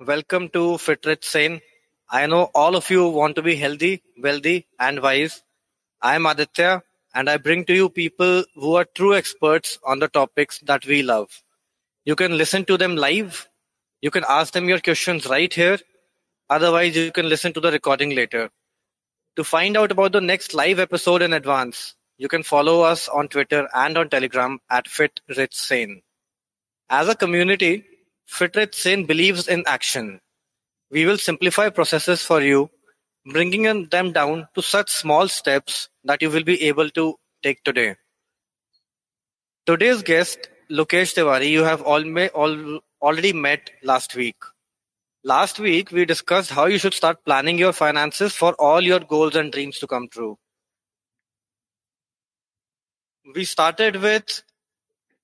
Welcome to Rich Sane. I know all of you want to be healthy, wealthy, and wise. I am Aditya, and I bring to you people who are true experts on the topics that we love. You can listen to them live. You can ask them your questions right here. Otherwise, you can listen to the recording later. To find out about the next live episode in advance, you can follow us on Twitter and on Telegram at Sane. As a community, Fitrat Sen believes in action. We will simplify processes for you, bringing them down to such small steps that you will be able to take today. Today's guest, Lokesh Tiwari, you have all, all, already met last week. Last week, we discussed how you should start planning your finances for all your goals and dreams to come true. We started with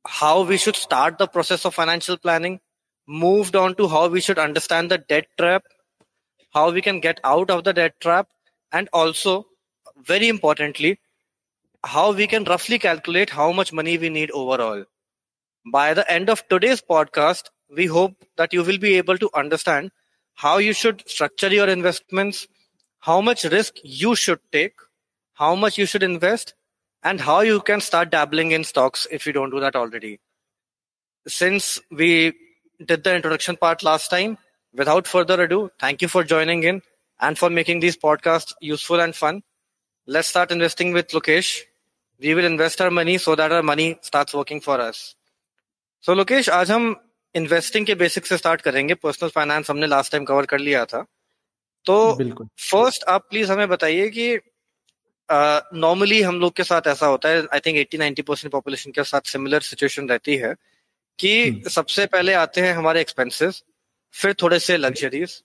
how we should start the process of financial planning, moved on to how we should understand the debt trap, how we can get out of the debt trap, and also, very importantly, how we can roughly calculate how much money we need overall. By the end of today's podcast, we hope that you will be able to understand how you should structure your investments, how much risk you should take, how much you should invest, and how you can start dabbling in stocks if you don't do that already. Since we did the introduction part last time. Without further ado, thank you for joining in and for making these podcasts useful and fun. Let's start investing with Lokesh. We will invest our money so that our money starts working for us. So Lokesh, आज हम investing के basic से start करेंगे personal finance हमने last time cover कर लिया था तो फर्स्ट आप प्लीज हमें बताइए कि नॉर्मली uh, हम लोग के साथ ऐसा होता है आई थिंक 80 90 परसेंट पॉपुलेशन के साथ सिमिलर सिचुएशन रहती है कि हम्म। सबसे पहले आते हैं हमारे एक्सपेंसेस फिर थोड़े से लग्जरीज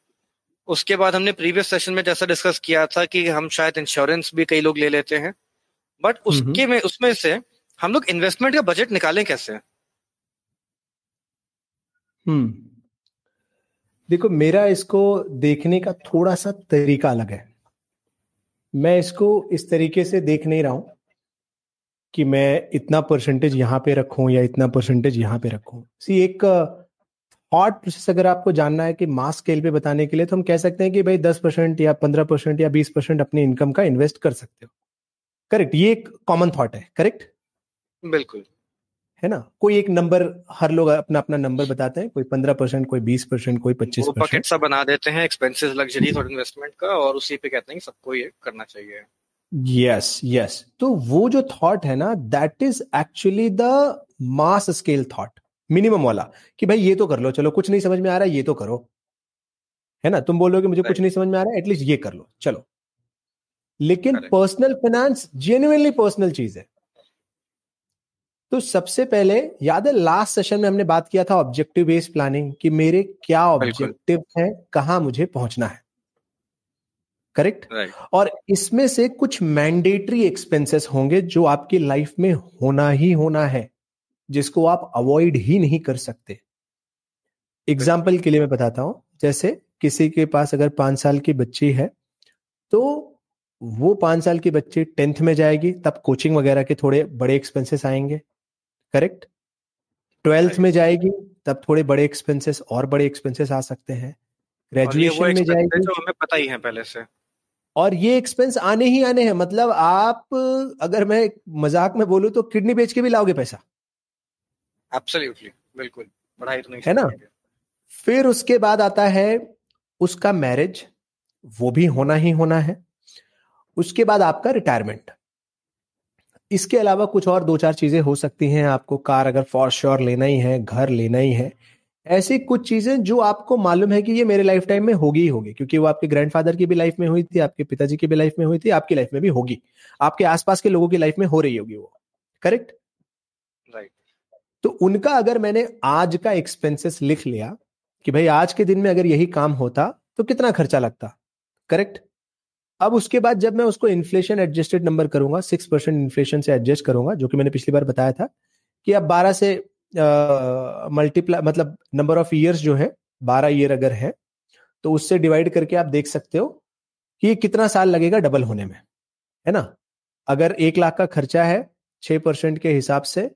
उसके बाद हमने प्रीवियस सेशन में जैसा डिस्कस किया था कि हम शायद इंश्योरेंस भी कई लोग ले लेते हैं बट हम्म, हम्म। उसके में उसमें से हम लोग इन्वेस्टमेंट का बजट निकालें कैसे हम्म देखो मेरा इसको देखने का थोड़ा सा तरीका अलग है मैं इसको इस तरीके से देख नहीं रहा हूं कि मैं इतना परसेंटेज यहाँ पे रखूं या इतना परसेंटेज यहाँ पे रखूं सी एक हॉट uh, प्रोसेस अगर आपको जानना है कि मास स्केल पे बताने के लिए तो हम कह सकते हैं कि भाई दस परसेंट या पंद्रह परसेंट या बीस परसेंट अपनी इनकम का इन्वेस्ट कर सकते हो करेक्ट ये एक कॉमन थॉट है करेक्ट बिल्कुल है ना कोई एक नंबर हर लोग अपना अपना नंबर बताते हैं कोई पंद्रह परसेंट कोई बीस परसेंट कोई पच्चीस परसेंट बना देते हैं एक्सपेंसिव लग्जरी और इन्वेस्टमेंट का और उसी पे कहते हैं सबको ये करना चाहिए यस यस तो वो जो थॉट है ना that is actually the mass scale thought minimum वाला कि भाई ये तो कर लो चलो कुछ नहीं समझ में आ रहा ये तो करो है ना तुम बोलो कि मुझे कुछ नहीं समझ में आ रहा एटलीस्ट ये कर लो चलो लेकिन पर्सनल फाइनेंस जेन्युनली पर्सनल चीज है तो सबसे पहले याद है लास्ट सेशन में हमने बात किया था ऑब्जेक्टिव बेस्ड प्लानिंग कि मेरे क्या ऑब्जेक्टिव है कहां मुझे पहुंचना है करेक्ट right. और इसमें से कुछ मैंडेटरी एक्सपेंसेस होंगे जो आपकी लाइफ में होना ही होना है जिसको आप अवॉइड ही नहीं कर सकते एग्जाम्पल के लिए मैं बताता हूं जैसे किसी के पास अगर पांच साल की बच्ची है तो वो पांच साल की बच्ची टेंथ में जाएगी तब कोचिंग वगैरह के थोड़े बड़े एक्सपेंसेस आएंगे करेक्ट ट्वेल्थ में जाएगी तब थोड़े बड़े एक्सपेंसेस और बड़े एक्सपेंसेस आ सकते हैं ग्रेजुएशन में जाएगी जो हमें पता ही है पहले से और ये एक्सपेंस आने ही आने हैं मतलब आप अगर मैं मजाक में बोलूं तो किडनी बेच के भी लाओगे पैसा एब्सोल्युटली बिल्कुल पढ़ाई तो नहीं है ना फिर उसके बाद आता है उसका मैरिज वो भी होना ही होना है उसके बाद आपका रिटायरमेंट इसके अलावा कुछ और दो चार चीजें हो सकती हैं आपको कार अगर फॉर श्योर लेना ही है घर लेना ही है ऐसी कुछ चीजें जो आपको मालूम है कि ये मेरे लाइफ टाइम में होगी ही होगी क्योंकि वो आपके ग्रैंडफादर की भी लाइफ में हुई थी आपके पिताजी की भी लाइफ में हुई थी आपकी लाइफ में भी होगी आपके आसपास के लोगों की लाइफ में हो रही होगी वो करेक्ट राइट तो उनका अगर मैंने आज का एक्सपेंसेस लिख लिया कि भाई आज के दिन में अगर यही काम होता तो कितना खर्चा लगता करेक्ट अब उसके बाद जब मैं उसको इन्फ्लेशन एडजस्टेड नंबर करूंगा सिक्स परसेंट इन्फ्लेशन से एडजस्ट करूंगा जो कि मैंने पिछली बार बताया था कि अब बारह से मल्टीप्लाई मतलब नंबर ऑफ ईयर्स जो है बारह ईयर अगर है तो उससे डिवाइड करके आप देख सकते हो कि ये कितना साल लगेगा डबल होने में है ना अगर एक लाख का खर्चा है छह परसेंट के हिसाब से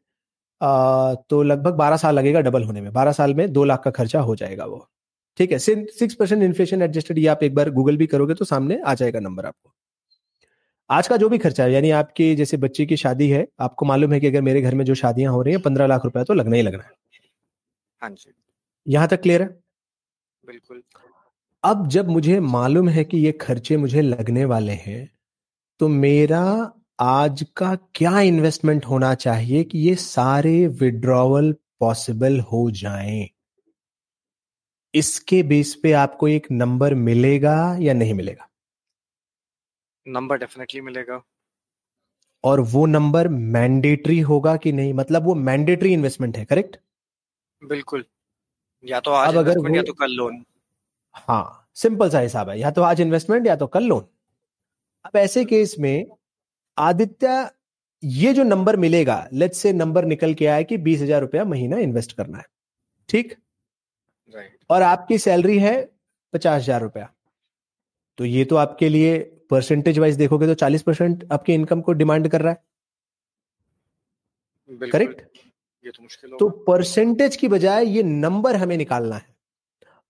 आ, तो लगभग बारह साल लगेगा डबल होने में बारह साल में दो लाख का खर्चा हो जाएगा वो ठीक है सिक्स परसेंट इन्फ्लेशन एडजस्टेड ये आप एक बार गूगल भी करोगे तो सामने आ जाएगा नंबर आपको आज का जो भी खर्चा है यानी आपके जैसे बच्चे की शादी है आपको मालूम है कि अगर मेरे घर में जो शादियां हो रही है पंद्रह लाख रुपया तो लगना ही लगना है हाँ जी यहाँ तक क्लियर है बिल्कुल अब जब मुझे मालूम है कि ये खर्चे मुझे लगने वाले हैं तो मेरा आज का क्या इन्वेस्टमेंट होना चाहिए कि ये सारे विड्रॉवल पॉसिबल हो जाएं इसके बेस पे आपको एक नंबर मिलेगा या नहीं मिलेगा नंबर डेफिनेटली मिलेगा और वो नंबर मैंडेटरी होगा कि नहीं मतलब वो मैंडेटरी इन्वेस्टमेंट है करेक्ट बिल्कुल या तो आज अगर वो... या तो कल लोन हाँ सिंपल सा हिसाब है या तो आज इन्वेस्टमेंट या तो कल लोन अब ऐसे केस में आदित्य ये जो नंबर मिलेगा लेट्स से नंबर निकल के आया कि बीस हजार रुपया महीना इन्वेस्ट करना है ठीक right. और आपकी सैलरी है पचास हजार रुपया तो ये तो आपके लिए परसेंटेज वाइज देखोगे तो चालीस परसेंट आपकी इनकम को डिमांड कर रहा है करेक्ट तो तो परसेंटेज की बजाय ये नंबर हमें निकालना है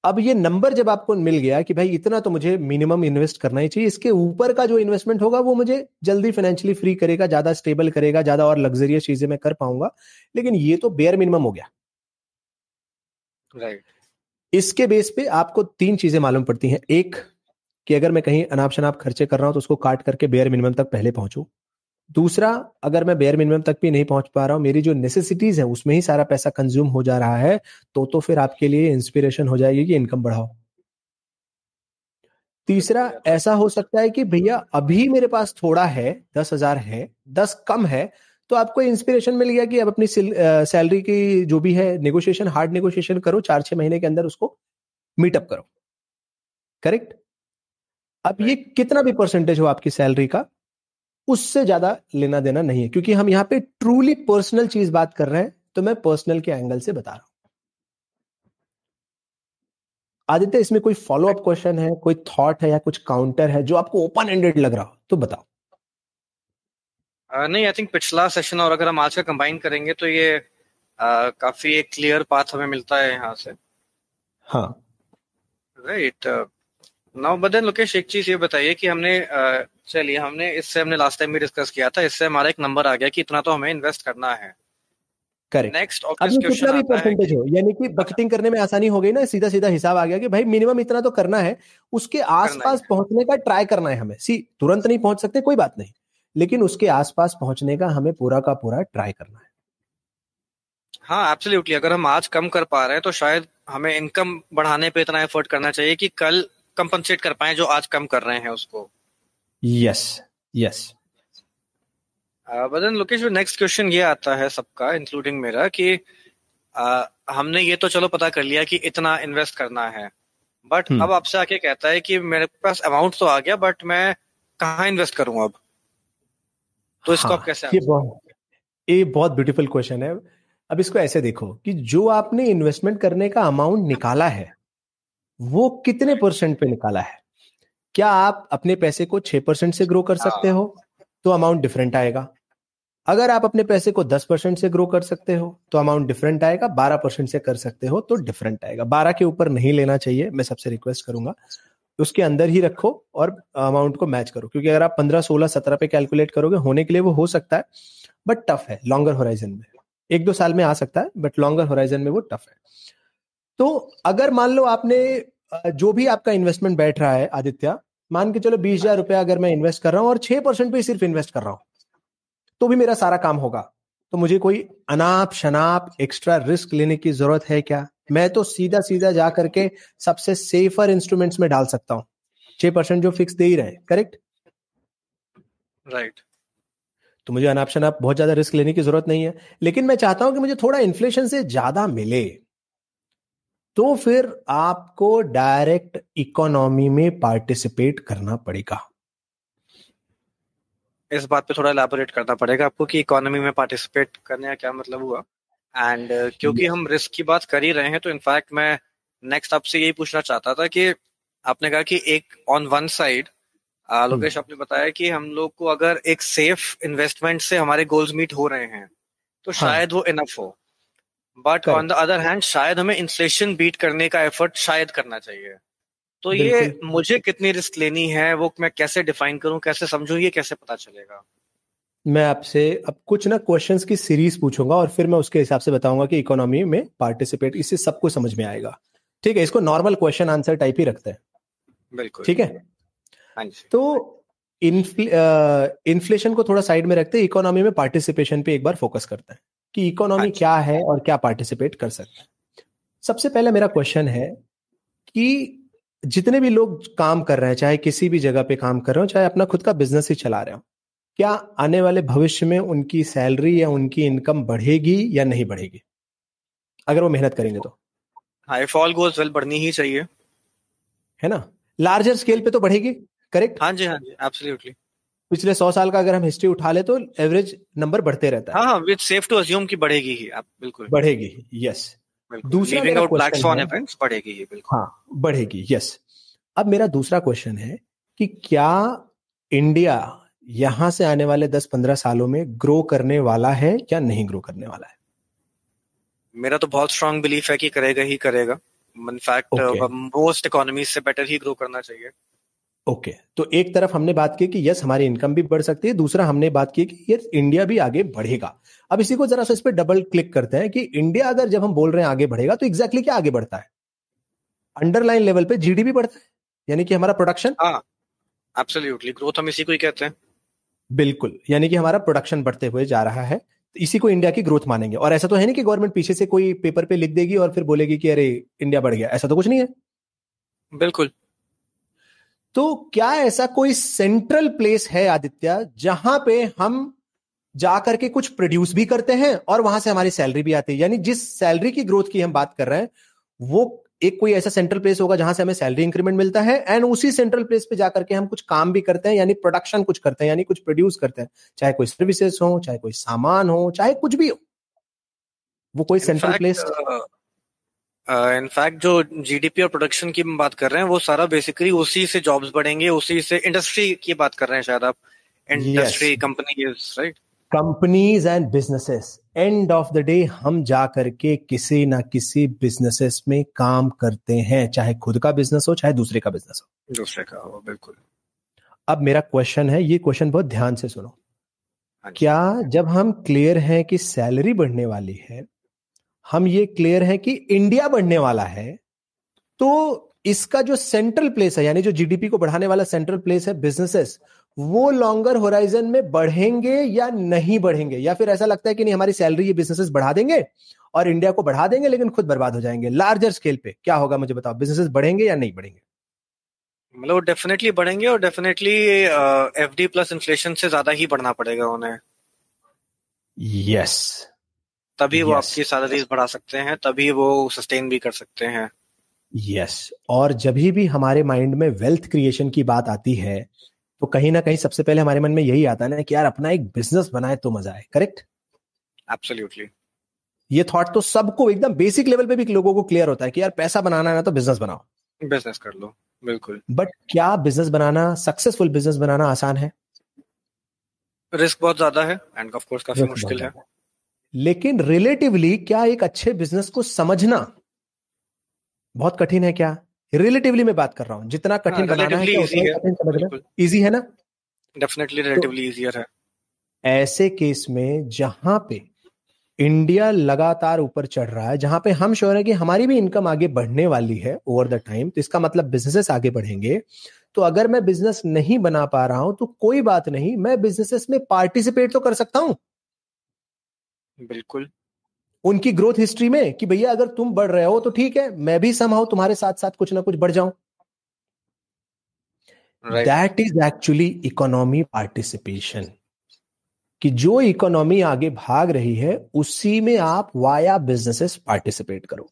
अब ये नंबर जब आपको मिल गया कि भाई इतना तो मुझे मिनिमम इन्वेस्ट करना ही चाहिए इसके ऊपर का जो इन्वेस्टमेंट होगा वो मुझे जल्दी फाइनेंशियली फ्री करेगा ज्यादा स्टेबल करेगा ज्यादा और लग्जरियस चीजें मैं कर पाऊंगा लेकिन ये तो बेयर मिनिमम हो गया राइट right. इसके बेस पे आपको तीन चीजें मालूम पड़ती हैं एक कि अगर मैं कहीं अनाप शनाप खर्चे कर रहा हूं तो उसको काट करके बेयर मिनिमम तक पहले पहुंचू दूसरा अगर मैं बेयर मिनिमम तक भी नहीं पहुंच पा रहा हूं मेरी जो नेसेसिटीज है उसमें ही सारा पैसा कंज्यूम हो जा रहा है तो तो फिर आपके लिए इंस्पिरेशन हो जाएगी कि इनकम बढ़ाओ तीसरा ऐसा हो सकता है कि भैया अभी मेरे पास थोड़ा है दस हजार है दस कम है तो आपको इंस्पिरेशन मिल गया कि अब अपनी सैलरी की जो भी है नेगोशिएशन हार्ड नेगोशिएशन करो चार छह महीने के अंदर उसको मीटअप करो करेक्ट अब ये कितना भी परसेंटेज हो आपकी सैलरी का उससे ज्यादा लेना देना नहीं है क्योंकि हम यहां पे ट्रूली पर्सनल चीज बात कर रहे हैं तो मैं पर्सनल के एंगल से बता रहा हूं आदित्य इसमें कोई फॉलो अप क्वेश्चन है कोई थॉट है या कुछ काउंटर है जो आपको ओपन एंडेड लग रहा हो तो बताओ नहीं आई थिंक पिछला सेशन और अगर हम आज का कंबाइन करेंगे तो ये आ, काफी एक क्लियर पाथ हमें मिलता है यहाँ से हाँ राइट right, uh, बदन लोकेश एक चीज ये बताइए कि हमने चलिए हमने इससे हमने लास्ट टाइम भी डिस्कस किया था इससे हमारा एक नंबर आ गया कि इतना तो हमें इन्वेस्ट करना है नेक्स्ट तो करना है उसके आसपास पहुंचने का ट्राई करना है हमें सी तुरंत नहीं पहुंच सकते कोई बात नहीं लेकिन उसके आसपास पहुंचने का हमें पूरा का पूरा ट्राई करना है हाँ एब्सोल्युटली अगर हम आज कम कर पा रहे हैं तो शायद हमें इनकम बढ़ाने पे इतना एफर्ट करना चाहिए कि कल कंपनसेट कर पाए जो आज कम कर रहे हैं उसको यस यस बदन लोकेश नेक्स्ट क्वेश्चन ये आता है सबका इंक्लूडिंग मेरा कि आ, uh, हमने ये तो चलो पता कर लिया कि इतना इन्वेस्ट करना है बट hmm. अब आपसे आके कहता है कि मेरे पास अमाउंट तो आ गया बट मैं कहाँ इन्वेस्ट करूं अब तो इसको हाँ, आप कैसे ये बहुत ये बहुत ब्यूटीफुल क्वेश्चन है अब इसको ऐसे देखो कि जो आपने इन्वेस्टमेंट करने का अमाउंट निकाला है वो कितने परसेंट पे निकाला है क्या आप अपने पैसे को छह परसेंट से ग्रो कर सकते हो तो अमाउंट डिफरेंट आएगा अगर आप अपने पैसे को दस परसेंट से ग्रो कर सकते हो तो अमाउंट डिफरेंट आएगा बारह परसेंट से कर सकते हो तो डिफरेंट आएगा बारह के ऊपर नहीं लेना चाहिए मैं सबसे रिक्वेस्ट करूंगा उसके अंदर ही रखो और अमाउंट को मैच करो क्योंकि अगर आप पंद्रह सोलह सत्रह पे कैलकुलेट करोगे होने के लिए वो हो सकता है बट टफ है लॉन्गर होराइजन में एक दो साल में आ सकता है बट लॉन्गर होराइजन में वो टफ है तो अगर मान लो आपने जो भी आपका इन्वेस्टमेंट बैठ रहा है आदित्य मान के चलो बीस हजार रुपया अगर मैं इन्वेस्ट कर रहा हूँ और छह परसेंट पे सिर्फ इन्वेस्ट कर रहा हूं तो भी मेरा सारा काम होगा तो मुझे कोई अनाप शनाप एक्स्ट्रा रिस्क लेने की जरूरत है क्या मैं तो सीधा सीधा जा करके सबसे सेफर इंस्ट्रूमेंट्स में डाल सकता हूँ छह परसेंट जो फिक्स दे ही रहे करेक्ट राइट right. तो मुझे अनाप शनाप बहुत ज्यादा रिस्क लेने की जरूरत नहीं है लेकिन मैं चाहता हूं कि मुझे थोड़ा इन्फ्लेशन से ज्यादा मिले तो फिर आपको डायरेक्ट इकोनॉमी में पार्टिसिपेट करना पड़ेगा इस बात पे थोड़ा इलाबोरेट करना पड़ेगा आपको कि इकोनॉमी में पार्टिसिपेट करने का क्या मतलब हुआ एंड uh, क्योंकि हम्म। हम रिस्क की बात कर ही रहे हैं तो इनफैक्ट मैं नेक्स्ट आपसे यही पूछना चाहता था कि आपने कहा कि एक ऑन वन साइड लोकेश आपने बताया कि हम लोग को अगर एक सेफ इन्वेस्टमेंट से हमारे गोल्स मीट हो रहे हैं तो हाँ। शायद हाँ. वो इनफ हो but on the other hand शायद हमें इन्फ्लेशन बीट करने का एफर्ट शायद करना चाहिए तो ये मुझे कितनी रिस्क लेनी है वो मैं कैसे डिफाइन करूं कैसे समझूं ये कैसे पता चलेगा मैं आपसे अब कुछ ना क्वेश्चंस की सीरीज पूछूंगा और फिर मैं उसके हिसाब से बताऊंगा कि इकोनॉमी में पार्टिसिपेट इससे सबको समझ में आएगा ठीक है इसको नॉर्मल क्वेश्चन आंसर टाइप ही रखते हैं बिल्कुल ठीक है हाँ तो इन्फ्लेशन को थोड़ा साइड में रखते हैं इकोनॉमी में पार्टिसिपेशन पे एक बार फोकस करते हैं कि इकोनॉमी हाँ क्या है और क्या पार्टिसिपेट कर सकते हैं सबसे पहले मेरा क्वेश्चन है कि जितने भी लोग काम कर रहे हैं चाहे किसी भी जगह पे काम कर रहे हो चाहे अपना खुद का बिजनेस ही चला रहे हो क्या आने वाले भविष्य में उनकी सैलरी या उनकी इनकम बढ़ेगी या नहीं बढ़ेगी अगर वो मेहनत करेंगे तो हाई फॉल गोज वेल बढ़नी ही चाहिए है ना लार्जर स्केल पे तो बढ़ेगी करेक्ट हाँ जी हाँ जी एब्सोल्युटली पिछले सौ साल का अगर हम हिस्ट्री उठा ले तो एवरेज नंबर बढ़ते रहता है हाँ विद सेफ टू अज्यूम कि बढ़ेगी ही आप बिल्कुल बढ़ेगी यस दूसरा क्वेश्चन है बढ़ेगी हाँ बढ़ेगी यस अब मेरा दूसरा क्वेश्चन है कि क्या इंडिया यहां से आने वाले दस पंद्रह सालों में ग्रो करने वाला है या नहीं ग्रो करने वाला है मेरा तो बहुत स्ट्रांग बिलीफ है कि करेगा ही करेगा इनफैक्ट मोस्ट इकोनॉमी से बेटर ही ग्रो करना चाहिए ओके okay. तो एक तरफ हमने बात की कि यस हमारी इनकम भी बढ़ सकती है दूसरा हमने बात की कि यस इंडिया भी आगे बढ़ेगा अब इसी को जरा सा इस पर डबल क्लिक करते हैं कि इंडिया अगर जब हम बोल रहे हैं आगे बढ़ेगा तो एग्जैक्टली क्या आगे बढ़ता है अंडरलाइन लेवल पे जीडीपी बढ़ता है यानी कि हमारा प्रोडक्शन एब्सोल्युटली ग्रोथ हम इसी को ही कहते हैं बिल्कुल यानी कि हमारा प्रोडक्शन बढ़ते हुए जा रहा है तो इसी को इंडिया की ग्रोथ मानेंगे और ऐसा तो है नहीं कि गवर्नमेंट पीछे से कोई पेपर पे लिख देगी और फिर बोलेगी कि अरे इंडिया बढ़ गया ऐसा तो कुछ नहीं है बिल्कुल तो क्या ऐसा कोई सेंट्रल प्लेस है आदित्य जहां पे हम जा करके कुछ प्रोड्यूस भी करते हैं और वहां से हमारी सैलरी भी आती है यानी जिस सैलरी की ग्रोथ की हम बात कर रहे हैं वो एक कोई ऐसा सेंट्रल प्लेस होगा जहां से हमें सैलरी इंक्रीमेंट मिलता है एंड उसी सेंट्रल प्लेस पे जाकर के हम कुछ काम भी करते हैं यानी प्रोडक्शन कुछ करते हैं यानी कुछ प्रोड्यूस करते हैं चाहे कोई सर्विसेज हो चाहे कोई सामान हो चाहे कुछ भी हो वो कोई सेंट्रल प्लेस इनफैक्ट uh, जो जीडीपी और प्रोडक्शन की बात कर रहे हैं वो सारा बेसिकली उसी से जॉब्स बढ़ेंगे उसी से इंडस्ट्री की बात कर रहे हैं शायद आप industry company right companies and businesses end of the day हम जा करके किसी ना किसी बिजनेसेस में काम करते हैं चाहे खुद का बिजनेस हो चाहे दूसरे का बिजनेस हो दूसरे का हो बिल्कुल अब मेरा क्वेश्चन है ये क्वेश्चन बहुत ध्यान से सुनो हाँ क्या जब हम क्लियर हैं कि सैलरी बढ़ने वाली है हम ये क्लियर है कि इंडिया बढ़ने वाला है तो इसका जो सेंट्रल प्लेस है यानी जो जीडीपी को बढ़ाने वाला सेंट्रल प्लेस है बिजनेसेस वो लॉन्गर होराइजन में बढ़ेंगे या नहीं बढ़ेंगे या फिर ऐसा लगता है कि नहीं हमारी सैलरी ये बिजनेसेस बढ़ा देंगे और इंडिया को बढ़ा देंगे लेकिन खुद बर्बाद हो जाएंगे लार्जर स्केल पे क्या होगा मुझे बताओ बिजनेसेस बढ़ेंगे या नहीं बढ़ेंगे मतलब डेफिनेटली बढ़ेंगे और definitely F D plus inflation से ज्यादा ही बढ़ना पड़ेगा उन्हें यस yes. तभी yes. वो आपकी सैलरी बढ़ा सकते हैं तभी वो सस्टेन भी कर सकते हैं यस yes. और जब भी हमारे माइंड में वेल्थ क्रिएशन की बात आती है तो कहीं ना कहीं सबसे पहले हमारे मन में यही आता है ना कि यार अपना एक बिजनेस बनाए तो मजा आए करेक्ट एब्सोल्युटली ये थॉट तो सबको एकदम बेसिक लेवल पे भी लोगों को क्लियर होता है कि यार पैसा बनाना है ना तो बिजनेस बनाओ बिजनेस कर लो बिल्कुल बट क्या बिजनेस बनाना सक्सेसफुल बिजनेस बनाना आसान है रिस्क बहुत ज्यादा है एंड ऑफ कोर्स काफी मुश्किल है लेकिन रिलेटिवली क्या एक अच्छे बिजनेस को समझना बहुत कठिन है क्या रिलेटिवली मैं बात कर रहा हूं जितना कठिन हाँ, है, है इजी है ना डेफिनेटली रिलेटिवली इजियर है ऐसे केस में जहां पे इंडिया लगातार ऊपर चढ़ रहा है जहां पे हम श्योर है कि हमारी भी इनकम आगे बढ़ने वाली है ओवर द टाइम तो इसका मतलब बिजनेसेस आगे बढ़ेंगे तो अगर मैं बिजनेस नहीं बना पा रहा हूं तो कोई बात नहीं मैं बिजनेसेस में पार्टिसिपेट तो कर सकता हूं बिल्कुल उनकी ग्रोथ हिस्ट्री में कि भैया अगर तुम बढ़ रहे हो तो ठीक है मैं भी समाओ तुम्हारे साथ साथ कुछ ना कुछ बढ़ जाऊं that is actually economy participation कि जो इकोनॉमी आगे भाग रही है उसी में आप वाया बिजनेसेस पार्टिसिपेट करो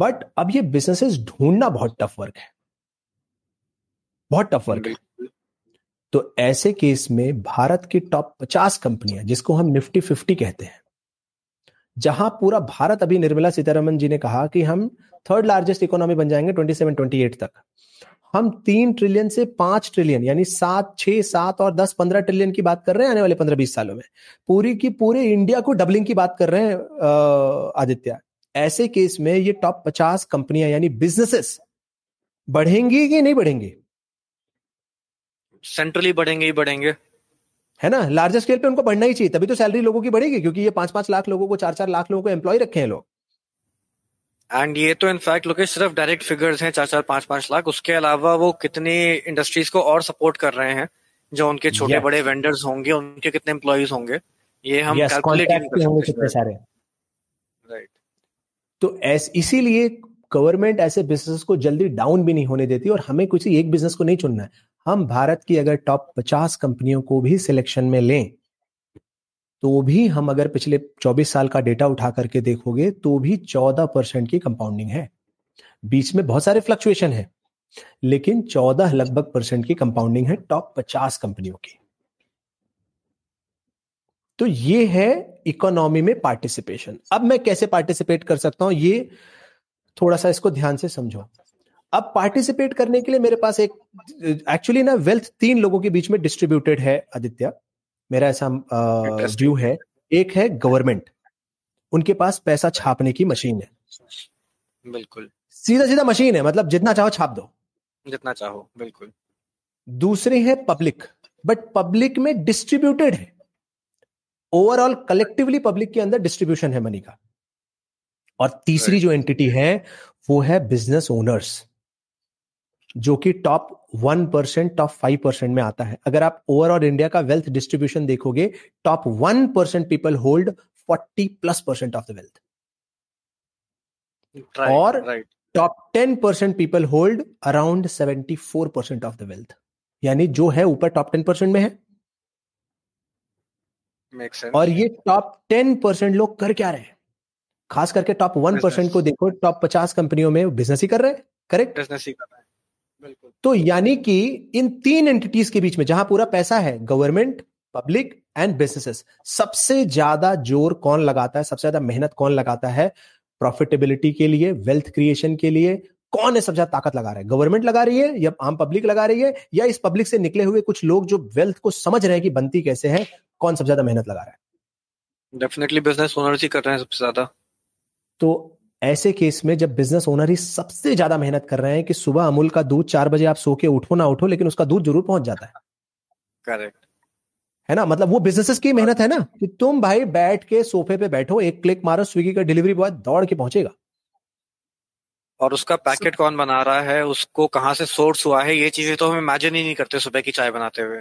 बट अब ये बिजनेसेस ढूंढना बहुत टफ वर्क है बहुत टफ वर्क है तो ऐसे केस में भारत की टॉप पचास कंपनियां जिसको हम निफ्टी फिफ्टी कहते हैं जहां पूरा भारत अभी निर्मला सीतारमन जी ने कहा कि हम थर्ड लार्जेस्ट इकोनॉमी बन जाएंगे 27 28 तक हम तीन ट्रिलियन से पांच ट्रिलियन यानी सात छह सात और दस पंद्रह ट्रिलियन की बात कर रहे हैं आने वाले पंद्रह बीस सालों में पूरी की पूरे इंडिया को डबलिंग की बात कर रहे हैं आदित्य ऐसे केस में ये टॉप पचास कंपनियां यानी बिजनेसेस बढ़ेंगी कि नहीं बढ़ेंगी सेंट्रली बढ़ेंगे ही बढ़ेंगे है ना लार्जर स्केल पे उनको बढ़ना ही चाहिए तभी तो सैलरी लोगों की बढ़ेगी क्योंकि ये पांच पांच लाख लोगों को चार चार लाख लोगों को एम्प्लॉय रखे हैं लोग एंड ये तो इनफैक्ट लोग सिर्फ डायरेक्ट फिगर्स हैं चार चार पांच पांच लाख उसके अलावा वो कितनी इंडस्ट्रीज को और सपोर्ट कर रहे हैं जो उनके छोटे yes. बड़े वेंडर्स होंगे उनके कितने एम्प्लॉयज होंगे ये हम yes, कैलकुलेट नहीं कर सकते सारे राइट right. तो इसीलिए गवर्नमेंट ऐसे बिजनेस को जल्दी डाउन भी नहीं होने देती और हमें कुछ एक बिजनेस को नहीं चुनना है हम भारत की अगर टॉप पचास कंपनियों को भी सिलेक्शन में लें तो भी हम अगर पिछले 24 साल का डेटा उठा करके देखोगे तो भी 14 परसेंट की कंपाउंडिंग है बीच में बहुत सारे फ्लक्चुएशन है लेकिन 14 लगभग परसेंट की कंपाउंडिंग है टॉप 50 कंपनियों की तो ये है इकोनॉमी में पार्टिसिपेशन अब मैं कैसे पार्टिसिपेट कर सकता हूं ये थोड़ा सा इसको ध्यान से समझो अब पार्टिसिपेट करने के लिए मेरे पास एक एक्चुअली ना वेल्थ तीन लोगों के बीच में डिस्ट्रीब्यूटेड है आदित्य मेरा ऐसा व्यू है एक है गवर्नमेंट उनके पास पैसा छापने की मशीन है बिल्कुल सीधा सीधा मशीन है मतलब जितना चाहो छाप दो जितना चाहो बिल्कुल दूसरी है पब्लिक बट पब्लिक में डिस्ट्रीब्यूटेड है ओवरऑल कलेक्टिवली पब्लिक के अंदर डिस्ट्रीब्यूशन है मनी का और तीसरी जो एंटिटी है वो है बिजनेस ओनर्स जो कि top one percent top five percent में आता है अगर आप ओवरऑल इंडिया का वेल्थ डिस्ट्रीब्यूशन देखोगे top one percent people hold forty plus percent of the wealth और top ten percent people hold around seventy four percent of the wealth यानी जो है ऊपर टॉप टेन परसेंट में है और ये टॉप टेन परसेंट लोग कर क्या रहे हैं खास करके टॉप वन परसेंट को देखो टॉप पचास कंपनियों में बिजनेस ही कर रहे हैं करेक्ट बिजनेस ही कर रहे हैं बिल्कुल तो यानी कि इन तीन एंटिटीज के बीच में जहां पूरा पैसा है गवर्नमेंट पब्लिक एंड बिजनेसेस सबसे ज्यादा जोर कौन लगाता है सबसे ज्यादा मेहनत कौन लगाता है प्रॉफिटेबिलिटी के लिए वेल्थ क्रिएशन के लिए कौन है सबसे ज्यादा ताकत लगा रहा है गवर्नमेंट लगा रही है या आम पब्लिक लगा रही है या इस पब्लिक से निकले हुए कुछ लोग जो वेल्थ को समझ रहे हैं कि बनती कैसे है कौन सबसे ज्यादा मेहनत लगा रहा है डेफिनेटली बिजनेस ओनर्स ही कर रहे हैं सबसे ज्यादा तो ऐसे केस में जब बिजनेस ओनर ही सबसे ज्यादा मेहनत कर रहे हैं कि सुबह अमूल का दूध चार बजे आप सो के उठो ना उठो लेकिन उसका दूध जरूर पहुंच जाता है करेक्ट है ना मतलब वो बिजनेस की मेहनत है ना कि तुम भाई बैठ के सोफे पे बैठो एक क्लिक मारो स्विगी का डिलीवरी बॉय दौड़ के पहुंचेगा और उसका पैकेट कौन बना रहा है उसको कहां से सोर्स हुआ है ये चीजें तो हम इमेजिन ही नहीं करते सुबह की चाय बनाते हुए